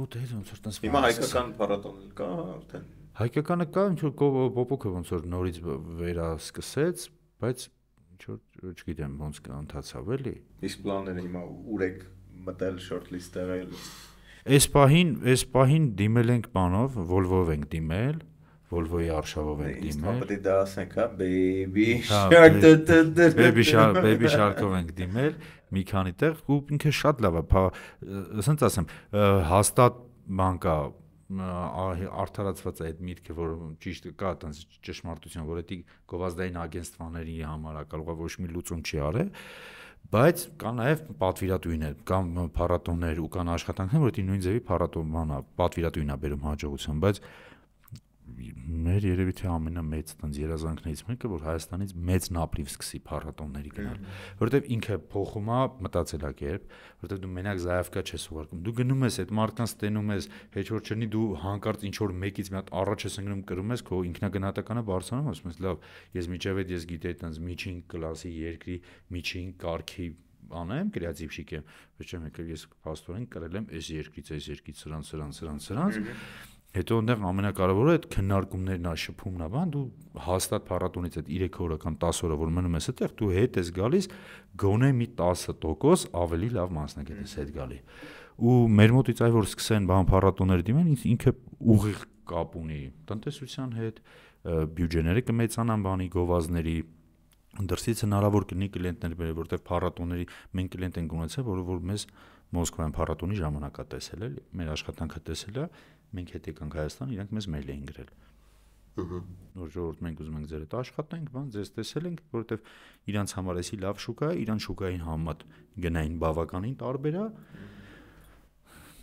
ու դա դե ոնց որ տես հիմա հայկական փառատոնը կա հա, արդեն հայկականը կա ինչ որ պոպոկը ոնց որ նորից վերա սկսեց բայց ինչ որ չգիտեմ ոնց կընթացավ էլի։ Իսկ պլանները հիմա ուր եք մտել short list տեղել։ Այս պահին, այս պահին դիմել ենք բանով, Volvo-ով ենք դիմել, Volvo-ի արշավով ենք դիմել։ Իսկ պետք է դա ասենք, հա, baby shark, baby shark, baby shark-ով ենք դիմել մի քանի տեղ ու ինքը շատ լավ է, ասենց ասեմ, հաստատ բանկա արդարացված է այդ միտքը, որ ճիշտ կա այտենց ճշմարտություն, որ դա գովազդային ագենստվաների համար է, կարող է ոչ մի լուծում չի արել, բայց կա նաև պատվիրատուներ, կամ փառատոներ ու կան աշխատանքներ, որ դա նույն ձևի փառատոն բանա, պատվիրատուին է բերում հաջողություն, բայց մեր երևի թե ամենամեծ տենց երազանքներից մեկը որ Հայաստանից մեծ նապլիվ սկսի փառատոնների գնալ որովհետև ինքը փոխում է մտածելակերպ որովհետև դու մենակ զայավկա չես ուղարկում դու գնում ես այդ մարդկանց տենում ես հեչոր չնի դու հանկարծ ինչ որ մեկից մի հատ առաջ ես ընկնում կրում ես քո ինքնագնահատականը բարձրանում ասում ես լավ ես միջև այդ ես գիտեի տենց միջին կլասի երկրի միջին կարգի անեմ կրեատիվ շիկ եմ ոչ թե մեկը ես փաստորեն կրել եմ այս երկրից այս երկրից սրան սրան սրան սրանց Հետո այնտեղ ամենակարևորը այդ քննարկումներն է, շփումն է, բան դու հաստատ փառատոնից այդ 3 օրը կամ 10 օրը որ մնում ես այդտեղ, դու հետ ես գալիս գոնե մի 10% ավելի լավ մասնակից ես հետ գալի։ Ու մեր մոտից այ որ սկսեն բան փառատոներ դիմեն, ինքը ուղիղ կապ ունի տնտեսության հետ, բյուջեները կմեծանան բանի գովազների դրսից հնարավոր կլինի կլիենտներ բերել, որտեղ փառատոների մենք կլիենտ ենք ունեցել, որը որ մեզ որ Մոսկվայում փառատոնի ժամանակ է տեսել էլի, մեր աշխատանքը տեսել է, մենք հետ եկանք Հայաստան, իրանք մեզ մեյլ էին գրել։ Ահա։ Նոր ժողովուրդ մենք ուզում ենք ձեր հետ աշխատենք, բան ձեզ տեսել ենք, որովհետև իրանք համար էսի լավ շուկա է, իրան շուկային համատ գնային բավականին տարբեր է։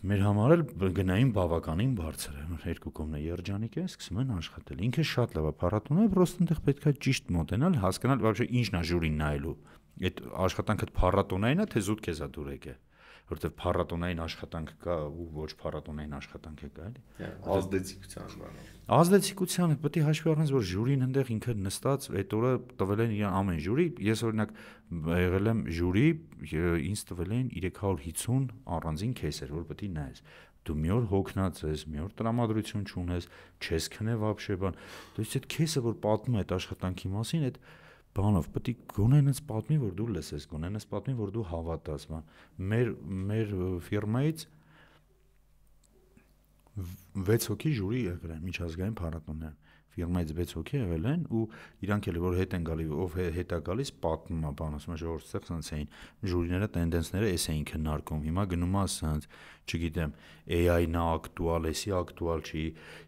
Մեր համար էլ գնային բավականին բարձր է։ Երկու կողմն է երջանիկ է, սկսում են աշխատել։ Ինքը շատ լավ է փառատոնը, պրոստ այնտեղ պետք է ճիշտ մոտենալ, հասկանալ, բավական ինչն է ժյուրին նայելու։ Այդ աշխատանքդ փառատոնային է, թե զուտ քեզ է դուր եկել որովհետև փառատոնային աշխատանք կա ու ոչ փառատոնային աշխատանք է կա, էլի։ Ազդեցիկության բանով։ Ազդեցիկությանը պետք է հաշվի առնես, որ ժյուրին ընդեղ ինքը նստած այդ օրը տվել են իրան ամեն ժյուրի, ես օրինակ եղել եմ ժյուրի, ինձ տվել են 350 առանձին кейսեր, որ պետք է նայես դու մի օր հոգնած ես, մի օր տրամադրություն չունես, չես քնել вообще բան։ Դու իսկ այդ քեսը, որ պատմում է այդ աշխատանքի մասին, այդ բանով պետք է գոնենս պատմի որ դու լսես գոնենս պատմի որ դու հավատաս բան մեր մեր ֆիրմայից 6 հոգի ժյուրի եղել են միջազգային փառատոններ ֆիրմայից 6 հոգի եղել են ու իրանք էլ որ հետ են գալի ով հետ է գալիս պատմում է բան ասում է ժողովուրդ ցեղ սենց էին ժյուրիները տենդենսները էս էին քննարկում հիմա գնում է սենց չգիտեմ, AI-ն է ակտուալ, էսի ակտուալ չի։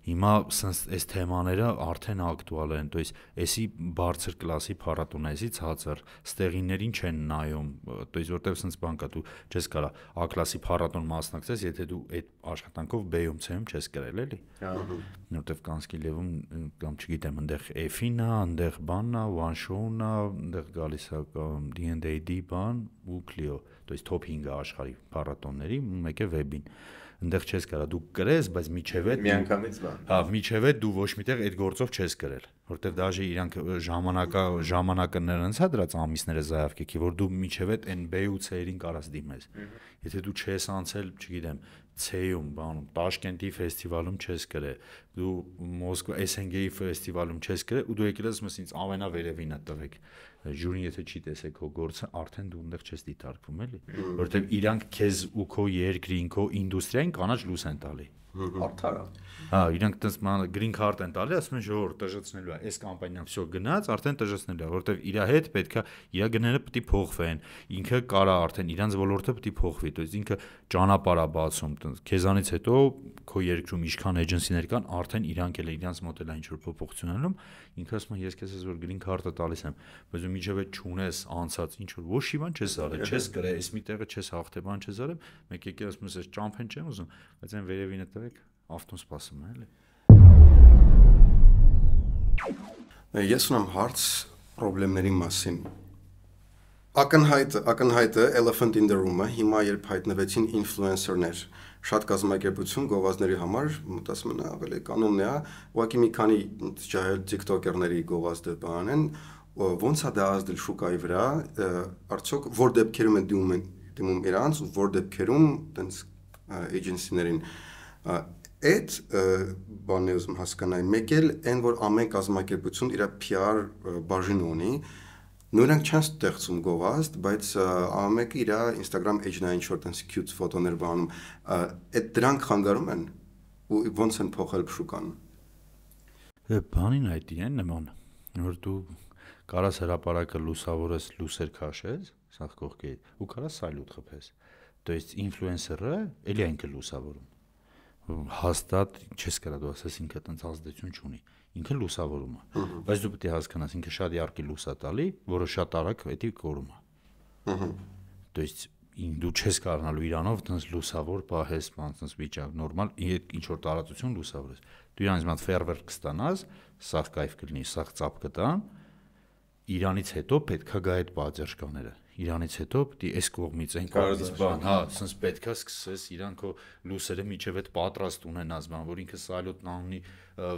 Հիմա սենց այս թեմաները արդեն ակտուալ են, то есть էսի բարձր կլասի փառատոն է, էսի ցածր, ստեղիներին չեն նայում, то есть որտեվ սենց բան կա, դու չես կարա A կլասի փառատոն մասնակցես, եթե դու այդ աշխատանքով B-ում C-ում չես գրել, էլի։ Որտեվ կանսկի լեվում կամ չգիտեմ, այնտեղ F-ին է, այնտեղ բանն է, one show-ն է, այնտեղ գալիս է D&D բան ու Clio-ն այսպես top 5-ը աշխարհի փառատոնների, մեկը վեբին։ Այնտեղ չես կարա դու գրես, բայց միջև է միանգամից բան։ Հա, միջև է դու ոչ միտեղ այդ գործով չես գրել, որտեվ դաժե իրանք ժամանակա ժամանակը նրանց հա դրած ամիսները զայավկեքի, որ դու միջև այդ NB-ու C-երին կարաս դիմես։ Եթե դու չես անցել, չգիտեմ, C-ում, բանում, Տաշկենտի ֆեստիվալում չես գրել, դու Մոսկվա SNG-ի ֆեստիվալում չես գրել ու դու եկել ես մս ինձ ամենավերևինը տվեք ժյուրին եթե չի տեսեք քո գործը, արդեն դու այնտեղ չես դիտարկվում էլի, որովհետև իրանք քեզ ու քո երկրին, քո ինդուստրիային կանաչ լույս են տալի։ Արդարա։ Հա, իրանք տես ման գրին քարտ են տալի, ասում են ժողովուրդ տժժացնելու է, այս կամպանիան всё գնաց, արդեն տժժացնելու է, որովհետև իր հետ պետքա իր գները պետք է փոխվեն, ինքը կարա արդեն իրանց ոլորտը պետք է փոխվի, то есть ինքը ճանապարհա բացում, քեզանից հետո քո երկրում ինչքան էջենսիներ կան, արդեն իրանք էլ իրancs մոտ էլ ինչ որ փոփոխություն անում ինքը ասում է ես քեզ ես որ գրին քարտը տալիս եմ բայց ու միջավայր չունես անցած ինչ որ ոչ իման չես արել չես գրել ես մի տեղը չես հաղթե բան չես արել մեկ եկել ասում ես ճամփեն չեմ ուզում բայց այն վերևին դրեք ավտոն սպասում է էլի ես ունեմ հարց խնդիրների մասին Ակնհայտ ակնհայտ elephant in the room-ը հիմա երբ հայտնվեցին influencer-ներ, շատ կազմակերպություն գովազդների համար մտածում եմ ավելի կանոնն է, ուղղակի մի քանի ջահել TikToker-ների գովազդը բանեն, ոնց է դա ազդել շուկայի վրա, արդյոք որ դեպքերում է դիմում են դիմում իրանց, որ դեպքերում տենց agency-ներին այդ բանն է ուզում հասկանալ, մեկ էլ այն որ ամեն կազմակերպություն իր PR բաժին ունի, Նրանք չեն ստեղծում գովազդ, բայց ամեկը իր Instagram edge-ն այն շորտ այնս cute ֆոտոներ բանում, այդ դրանք խանգարում են ու ոնց են փոխել շուկան։ Բանին այդ իրեն նման, որ դու կարաս հրաապարակը լուսավորես, լուսեր քաշես, սախ կողքի ու կարաս սալյուտ խփես։ То есть ինֆլուենսերը էլի այն կլուսավորում հաստատ չես կարա դու ասես ինքը տենց ազդեցություն չունի ինքը լուսավորում է բայց դու պետք է հասկանաս ինքը շատ իարքի լուս է տալի որը շատ արագ պետք է կորում է ըհը то есть ին դու չես կարողանալու իրանով տես լուսավոր պահես մանց վիճակ նորմալ այդ ինչ որ տարածություն լուսավորես դու իրանից մատ ֆերվերք կստանաս սաղ кайֆ կլինի սաղ ծապ կտան իրանից հետո պետքա գա այդ բաժերկաները իրանից հետո պիտի այս կողմից այն կողմից բան, հա, հա ցինս պետքա սկսես իրան քո լուսերը միջև այդ պատրաստ ունենաս բան, որ ինքը սալյուտն անունի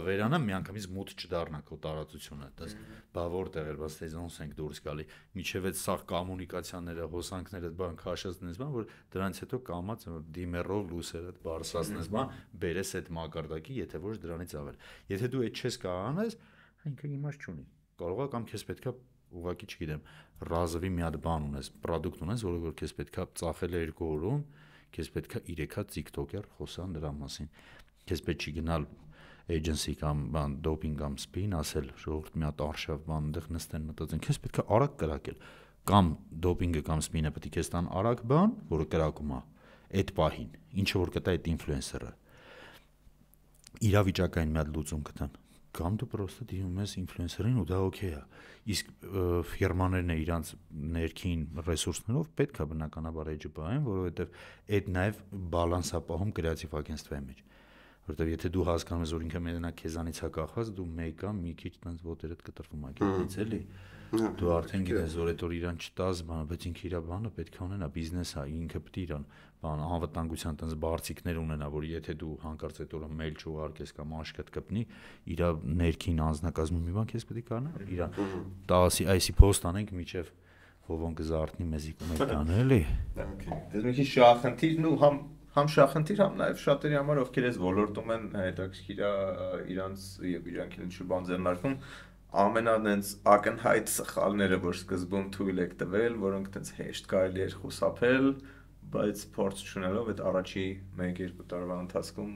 վերանա միանգամից մութ չդառնա քո տարածությունը, դες բա որտեղ էլ բաս սեզոնս ենք դուրս գալի, միջև այդ սաղ կոմունիկացիաները, հոսանքները այդ բան քաշածնես բան, որ դրանից հետո կամած դիմերով լուսերը այդ բարսացնես բան, բերես այդ մակարդակի, եթե ոչ դրանից ավել։ Եթե դու այդ չես կարողանաս, հա, ինքը իմաստ չունի։ Կարողա կամ քեզ պետքա ուղղակի չգիտեմ, ռազվի մի հատ բան ունես, product ունես, որը որ քեզ պետքա ծախել է 2 օրում, քեզ պետքա 3-ա TikToker խոսան դրա մասին։ Քեզ պետք չի գնալ agency կամ բան doping կամ spin ասել, ժողովուրդ մի հատ արշավ բան այնտեղ նստեն մտածեն, քեզ պետքա արագ կրակել կամ doping-ը կամ spin-ը պետք է քեզ տան արագ բան, որը կրակում է այդ պահին, ինչը որ կտա այդ influencer-ը։ Իրավիճակային մի հատ լուծում կտան կամ դու պրոստը դիմում ես ինֆլուենսերին ու դա օքեյ է։ Իսկ ֆիրմաներն է իրանց ներքին ռեսուրսներով պետքա բնականաբար edge-ը բային, որովհետև այդ նաև բալանս է պահում կրեատիվ ագենստվայի մեջ։ Որովհետև եթե դու հասկանում ես, որ ինքը մենակ քեզանից է կախված, դու մեկը մի քիչ տենց ոտերդ կտրվում ագենտից էլի։ Ա Դու արդեն գիտես, որ այդ օր իրան չտաս բանը, բայց ինքը իր բանը պետք է ունենա, բիզնեսը ինքը պետք է իրան բան անվտանգության տենց բարձիկներ ունենա, որ եթե դու հանկարծ այդ օրը մեյլ չուղարկես կամ աշկդ կպնի, իր ներքին անznակազմում մի բան քեզ պետք է կանա, իր 10-ի այսի post անենք միջև հովոն կզարտնի մեզի կմեկ տան էլի։ Դե մի քիչ շախնդիրն ու համ համ շախնդիր, համ նաև շատերի համար ովքեր էս ոլորտում են հետաքրքիր իրանց եւ իրանք ինչ բան ձեռնարկում, ամենա նենց ակնհայտ սխալները, որ սկզբում թույլ եք տվել, որոնք տենց հեշտ կարելի էր խուսափել, բայց փորձ չունելով այդ առաջի 1-2 տարվա ընթացքում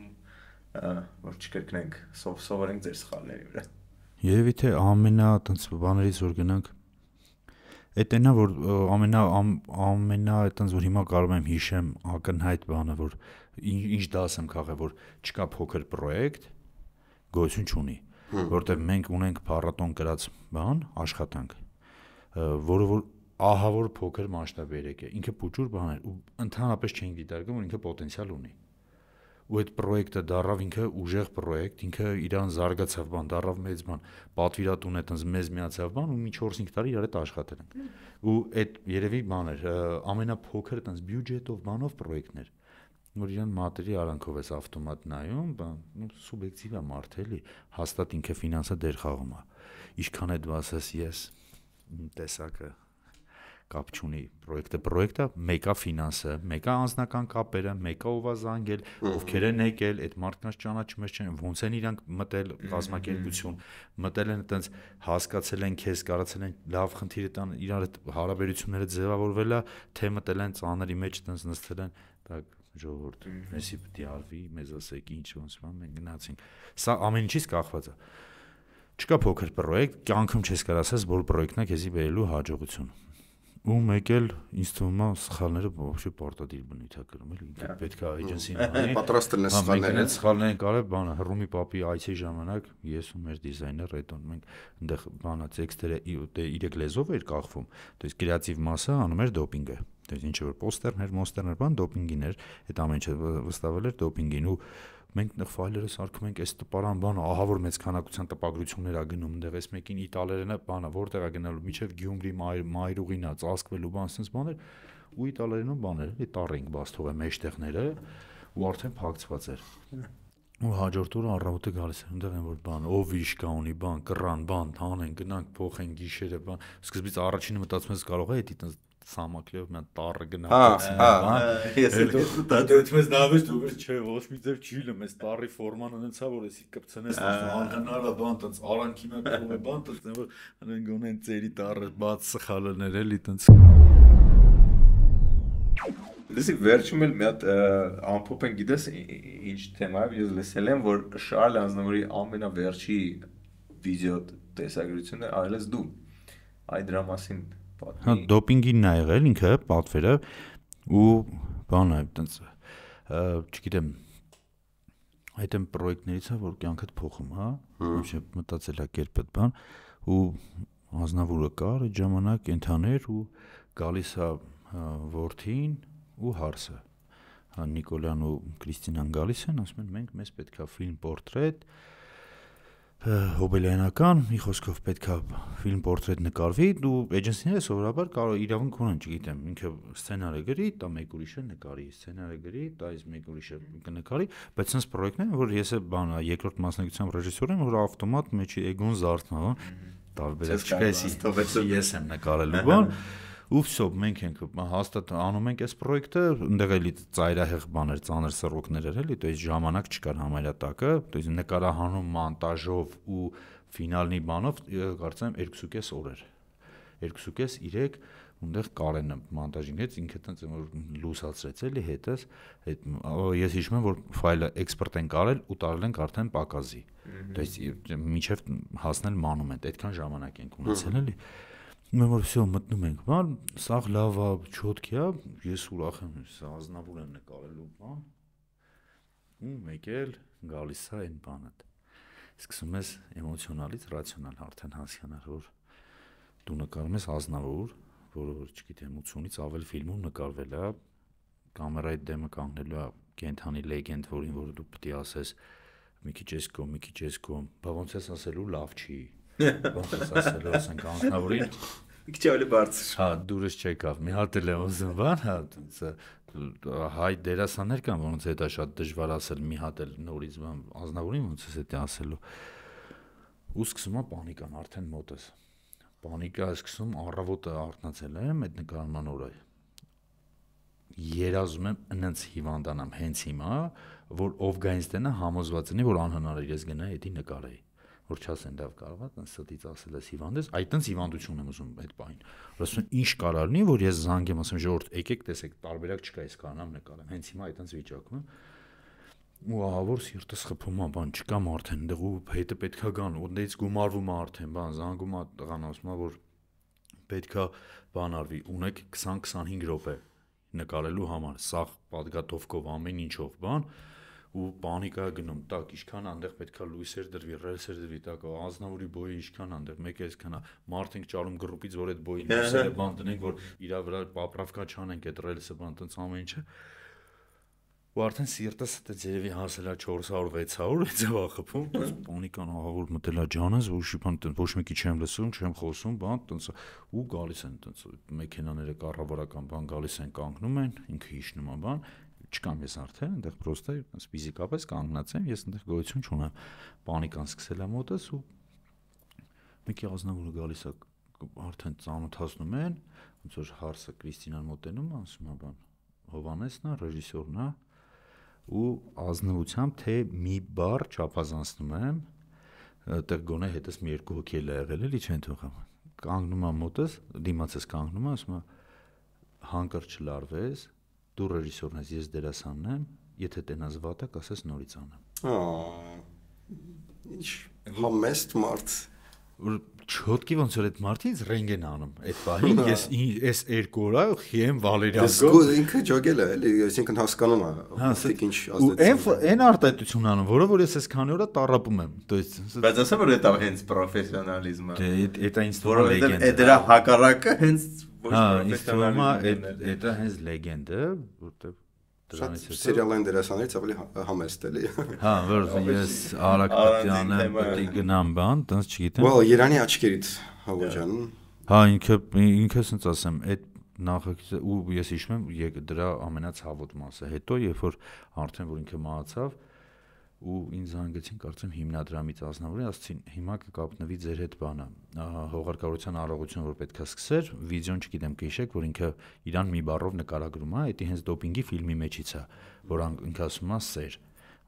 որ չկրկնենք, սով սովորենք ձեր սխալների վրա։ Երևի թե ամենա տենց բաներից որ գնանք Այդ էնա որ ամենա ամենա այտենց որ հիմա կարող եմ հիշեմ ակնհայտ բանը որ ինչ դաս եմ քաղել որ չկա փոքր պրոյեկտ գոյություն չունի որտեղ մենք ունենք փառատոն գրած բան, աշխատանք, որը որ ահավոր փոքր մասշտաբերեք է։ Ինքը փոճուր բան է ու ընդհանրապես չեն դիտարկում, որ ինքը պոտենցիալ ունի։ Ու այդ պրոյեկտը դարավ ինքը ուժեղ պրոյեկտ, ինքը իրան զարգացավ բան, դարավ մեծ բան, պատվիրատուն է տենց մեզ միացավ բան ու մի 4-5 տարի իրար հետ աշխատել ենք։ Ու այդ երևի բաներ ամենափոքր տենց բյուջետով բանով պրոյեկտներ որ իրան մատերի արանքով էս ավտոմատ նայում, բան, սուբյեկտիվ է մարդ էլի, հաստատ ինքը ֆինանսը դեր խաղում է։ Ինչքան էլ ասես ես տեսակը կապ չունի, պրոյեկտը պրոյեկտա, մեկա ֆինանսը, մեկա անձնական կապերը, մեկա ովա զանգել, ովքեր են եկել, այդ մարդկանց ճանաչում ես չեն, ոնց են իրանք մտել կազմակերպություն, մտել են այտենց հասկացել են քեզ, կարացել են լավ խնդիրը տան, իրար հետ հարաբերությունները ձևավորվելա, թե մտել են ծաների մեջ այտենց նստել են, так ժողովուրդ։ Մեսի պետք է արվի, մեզ ասեք ինչ ոնց բան մենք գնացինք։ Սա ամեն ինչից կախված է։ Չկա փոքր պրոյեկտ, կյանքում չես կարող ասես, որ պրոյեկտն է քեզի բերելու հաջողություն։ Ու մեկ էլ ինձ թվում է սխալները բավարար պարտադիր բնույթ է գրում, էլ ինքը պետք է էջենսին հա, անի։ Պատրաստ են հա, սխալները։ Մենք էլ սխալներ կարել բանը հռումի papi IT-ի ժամանակ ես ու մեր դիզայներ Redon մենք այնտեղ բանա տեքստերը իրեք լեզով էր կախվում, то есть կրեատիվ մասը անում էր դոպինգը։ Ահա դե ինչ որ պոստերներ, մոստերներ, բան դոպինգին էր, այդ ամենը վստահվել էր դոպինգին ու մենք նխ ֆայլերը սարքում ենք այս տպարան բան ահա որ մեծ քանակության տպագրություններ ա գնում դեղ էս մեկին իտալերենը բանա որտեղ ա գնալու միջև Գյումրի մայրուղինա ծածկվելու բան sense բաներ ու իտալերենում բաներ էլի տարինգ բաց թողը մեջտեղները ու արդեն փակցված էր ու հաջորդ օրը առավոտը գալիս էր այնտեղ են որ բան ով իշ կա ունի բան կռան բան հանեն գնանք փոխեն գիշերը բան սկզբից առաջինը մտածում ես կարող է դա սամակլիով մի հատ տառը գնահատեցին, հա, հա։ Ես էլ դա դուք մեզ նավես դու վեր չէ, ոչ մի ձև չի լում, այս տառի ֆորման ունենցա, որ էսի կպցնես, հա։ անհնար է բան տենց արանքի մեջ գնում է բան տենց, որ այն գոնեն ծերի տառը բաց սխալներ էլի տենց։ Լսի վերջում էլ մի հատ ամփոփ են գիտես ինչ թեմայով ես լսել եմ որ Շարլ Ազնավուրի ամենավերջի վիդեո տեսագրությունը արելես դու այդ դրա մասին Հա դոպինգին նա եղել ինքը պատվերը ու բան է այտենց չգիտեմ այդ այն պրոյեկտներից է որ կյանքդ փոխում, հա։ Ոչ մտածելա կերպդ բան ու ազնավուրը կար այդ ժամանակ կենթաներ ու գալիս է ворթին ու հարսը հա, Նիկոլյան ու Կրիստինան գալիս են, ասում են մենք մեզ պետքա ֆիլմ պորտրետ, հոբելյանական, մի խոսքով պետքա ֆիլմ պորտրետ նկարվի, դու էջենսիները սովորաբար կարող իրավունք ունեն, չգիտեմ, ինքը սցենարը գրի, տա մեկ ուրիշը նկարի, սցենարը գրի, տա իս մեկ ուրիշը կնկարի, բայց sense պրոյեկտն է, որ ես է բանա երկրորդ մասնակցությամբ ռեժիսոր եմ, որ ավտոմատ մեջի Էգոն Զարթնովը հա, տարբերակ չկա, ես թողեցի ես եմ նկարելու բան։ Ահա ուֆսո մենք ենք հաստատ անում ենք այս պրոյեկտը այնտեղ էլի ծայրահեղ բաներ ծանր սրոկներ էր էլի то есть ժամանակ չկար համարյա տակը то есть նկարահանում մոնտաժով ու ֆինալնի բանով կարծեմ 2.5 օր էր 2.5 3 այնտեղ Կարենը մոնտաժին հետ ինքը տենց որ լուսացրեց էլի հետս այդ ես հիշում եմ որ ֆայլը էքսպորտ են կարել ու տարել ենք արդեն պակասի то есть միջև հասնել մոնումենտ այդքան ժամանակ ենք ունեցել էլի mm -hmm Մեմ որ всё մտնում ենք, բան, սաղ լավ է, չոտքի է, ես ուրախ եմ, սա ազնավուր եմ նկարելու, բան։ Ու մեկ էլ գալիս է այն բանը։ Սկսում ես էմոցիոնալից ռացիոնալ արդեն հասկանալ, որ դու նկարում ես ազնավուր, որը որ չգիտեմ 80-ից ավել ֆիլմում նկարվել է, կամերայի դեմը կանգնելու է կենթանի լեգենդ, որին որ դու պետք է ասես մի քիչ էս կոմ, մի քիչ էս կոմ, բա ոնց ես ասելու լավ չի, ոնց ասել ասենք անհնարին մի քիչ ավելի բարձր հա դուրս չեկավ մի հատ էլ ուզում բան հա հայ դերասաններ կան որոնց հետ է շատ դժվար ասել մի հատ էլ նորից բան ազնավորին ոնց էս դա ասելու ու սկսում է պանիկան արդեն մոտ էս պանիկա սկսում առավոտը արթնացել եմ այդ նկարման օրը երազում եմ ինձ հիվանդանամ հենց հիմա որ ով գա ինձ տենա համոզված լինի որ անհնար է ես գնա դա նկարեի որ չասեն դավ կարողա տես ստից ասել ես հիվանդ ես այ տենց հիվանդություն եմ ուզում այդ բան ասում ինչ կարար լինի որ ես զանգեմ ասեմ ժողովուրդ եկեք տեսեք տարբերակ չկա ես կանամ նկարեմ հենց հիմա այ տենց վիճակում եմ ու ահա որ սիրտս խփում է բան չկամ արդեն դու հետը պետքա գան ոտնից գումարվում է արդեն բան զանգում է տղան ասում է որ պետքա բան արվի ունեք 20 25 րոպե նկարելու համար սաղ պատգատովկով ամեն ինչով բան ու պանիկա գնում, տակ, ինչքան այնտեղ պետքա լույսեր դրվի, ռելսեր դրվի, տակ, ազնավորի բոյը ինչքան այնտեղ, մեկ էսքան է, մարդ ենք ճարում գրուպից, որ այդ բոյի լույսերը բան դնենք, որ իրա վրա պապրավկա չանենք այդ ռելսը բան, տենց ամեն ինչը ու արդեն սիրտս դա ձերևի հասելա 400-600 էջավ ախփում, բայց պանիկան ահավոր մտելա ջանես, որ շիփան տենց ոչ մեկի չեմ լսում, չեմ խոսում, բան տենց ու գալիս են տենց մեքենաները կառավարական բան գալիս են կանգնում են, ինքը հիշնում է բան, չկամ ես արդեն, այնտեղ պրոստը ֆիզիկապես կանգնած եմ, ես այնտեղ գոյություն չունեմ։ Պանիկան սկսել է մոտս ու մեկի ազնավուրը գալիս է արդեն ծանոթացնում են, ոնց որ հարսը Կրիստինան մոտենում է, ասում է բան Հովանեսն է, ռեժիսորն է ու ազնվությամբ թե մի բառ չափազանցնում եմ, այդտեղ գոնե հետս մի երկու հոգի էլ է եղել, էլի չեն թողում։ Կանգնում է մոտս, դիմացս կանգնում է, ասում է հանկարծ չլարվես, դու ռեժիսորն ես, ես դերասանն եմ, եթե տենաս վատը կասես նորից անեմ։ Ահա։ Ինչ համեստ մարդ որ չոտկի ոնց որ այդ մարդը ինձ ռենգեն անում այդ բանը ես էս երկու օրա խիեմ վալերիան գո ինքը ջոգել է էլի այսինքն հասկանում է թե հա, ինչ ազդեցություն ու այն արտահայտություն անում որը որ ես այս քանի օրա տարապում եմ то есть բայց ասեմ որ դա հենց պրոֆեսիոնալիզմը դե դա ինձ թվում է լեգենդ է դրա հակառակը հենց ոչ հա, պրոֆեսիոնալիզմը դա հենց լեգենդ է որտեղ դրանից հետո սերիալային դերասաններից ավելի համեստ էլի։ Հա, որ ես Արաք Պետյանն պետք է գնամ բան, տենց չգիտեմ։ Well, Երանի աչքերից հավոջան։ Հա, ինքը ինքը ասենց ասեմ, այդ նախ ու ես հիշում եմ դրա ամենացավոտ մասը։ Հետո երբ որ արդեն որ ինքը մահացավ, ու ինձ հանգեցին կարծեմ հիմնադրամից ազնավորին ասցին հիմա կկապնվի ձեր հետ բանը հողարկարության արողություն որ պետքա սկսեր վիդեոն չգիտեմ կհիշեք որ ինքը իրան մի բառով նկարագրում է դա հենց դոպինգի ֆիլմի մեջից է որ ինքը ասում է սեր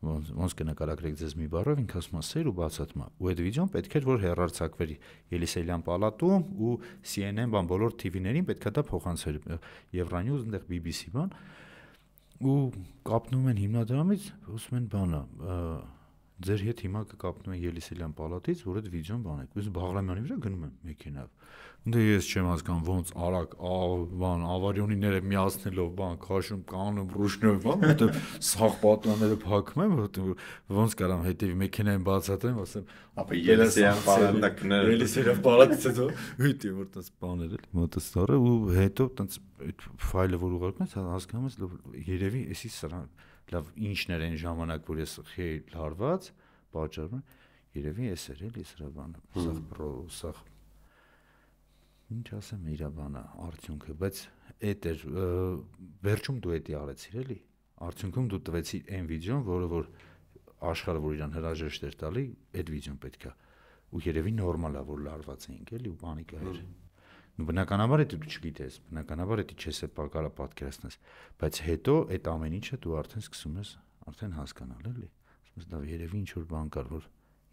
ոնց ոնց կնկարագրեք ձեզ մի բառով ինքը ասում է սեր ու բացատրում ու այդ վիդեոն պետք էր որ հերարցակվեր Ելիսեյան պալատում ու CNN բան բոլոր TV-ներին պետքա դա փոխանցեր Եվրանյուզ այնտեղ BBC-ն ու կապնում են հիմնադրամից, ասում են բանա, ձեր հետ հիմա կկապնում եմ Ելիսելյան պալատից, որ այդ վիդեոն բանեք։ Ես Բաղրամյանի վրա գնում եմ մեքենայով։ Դե ես չեմ հասկանում ոնց արագ բան ավարիոնիները միացնելով բան քաշում կանում ռուշնով բան, որտեղ սաղ պատանները փակում եմ, որտեղ ոնց կարամ հետևի մեքենային բացատրեմ, ասեմ, ապա Ելիսելյան պալատն է գնել։ Ելիսելյան պալատից հետո ուտի որ տես բաներ էլ մոտս տարը ու հետո տես այդ ֆայլը որ ուղարկում ես հասկանում ես երևի էսի սրան լավ ինչն էր այն ժամանակ, որ ես խիլ հարված պատճառը երևի էս էր էլի սրա բանը, սա սա ինչ ասեմ իրա բանը, արդյունքը, բայց այդ էր վերջում դու էդի արեցիր էլի։ Արդյունքում դու տվեցիր այն վիդեոն, որը որ աշխարհը որ իրան հրաժեշտ էր տալի, այդ վիդեոն պետքա։ Ու երևի նորմալ է, որ լարված էինք էլի ու պանիկա էր։ Հմ Բնականաբար է դու չգիտես, բնականաբար է դու չես այդ պակարը պատկերացնես, բայց հետո այդ ամեն ինչը դու արդեն սկսում ես արդեն հասկանալ, էլի։ Ասում ես դա երևի ինչ որ բան կար, որ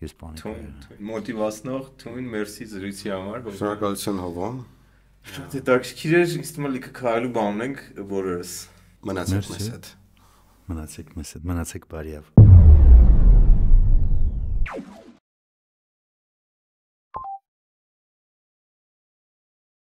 ես պանիկա եմ։ Մոտիվացնող, թույն մերսի զրույցի համար։ Շնորհակալություն հովան։ Շատ հետաքրքիր էր, իսկ մենք լիքը քայլու բան ունենք որերս։ Մնացեք մեզ հետ։ Մնացեք մեզ հետ, մնացեք բարիավ։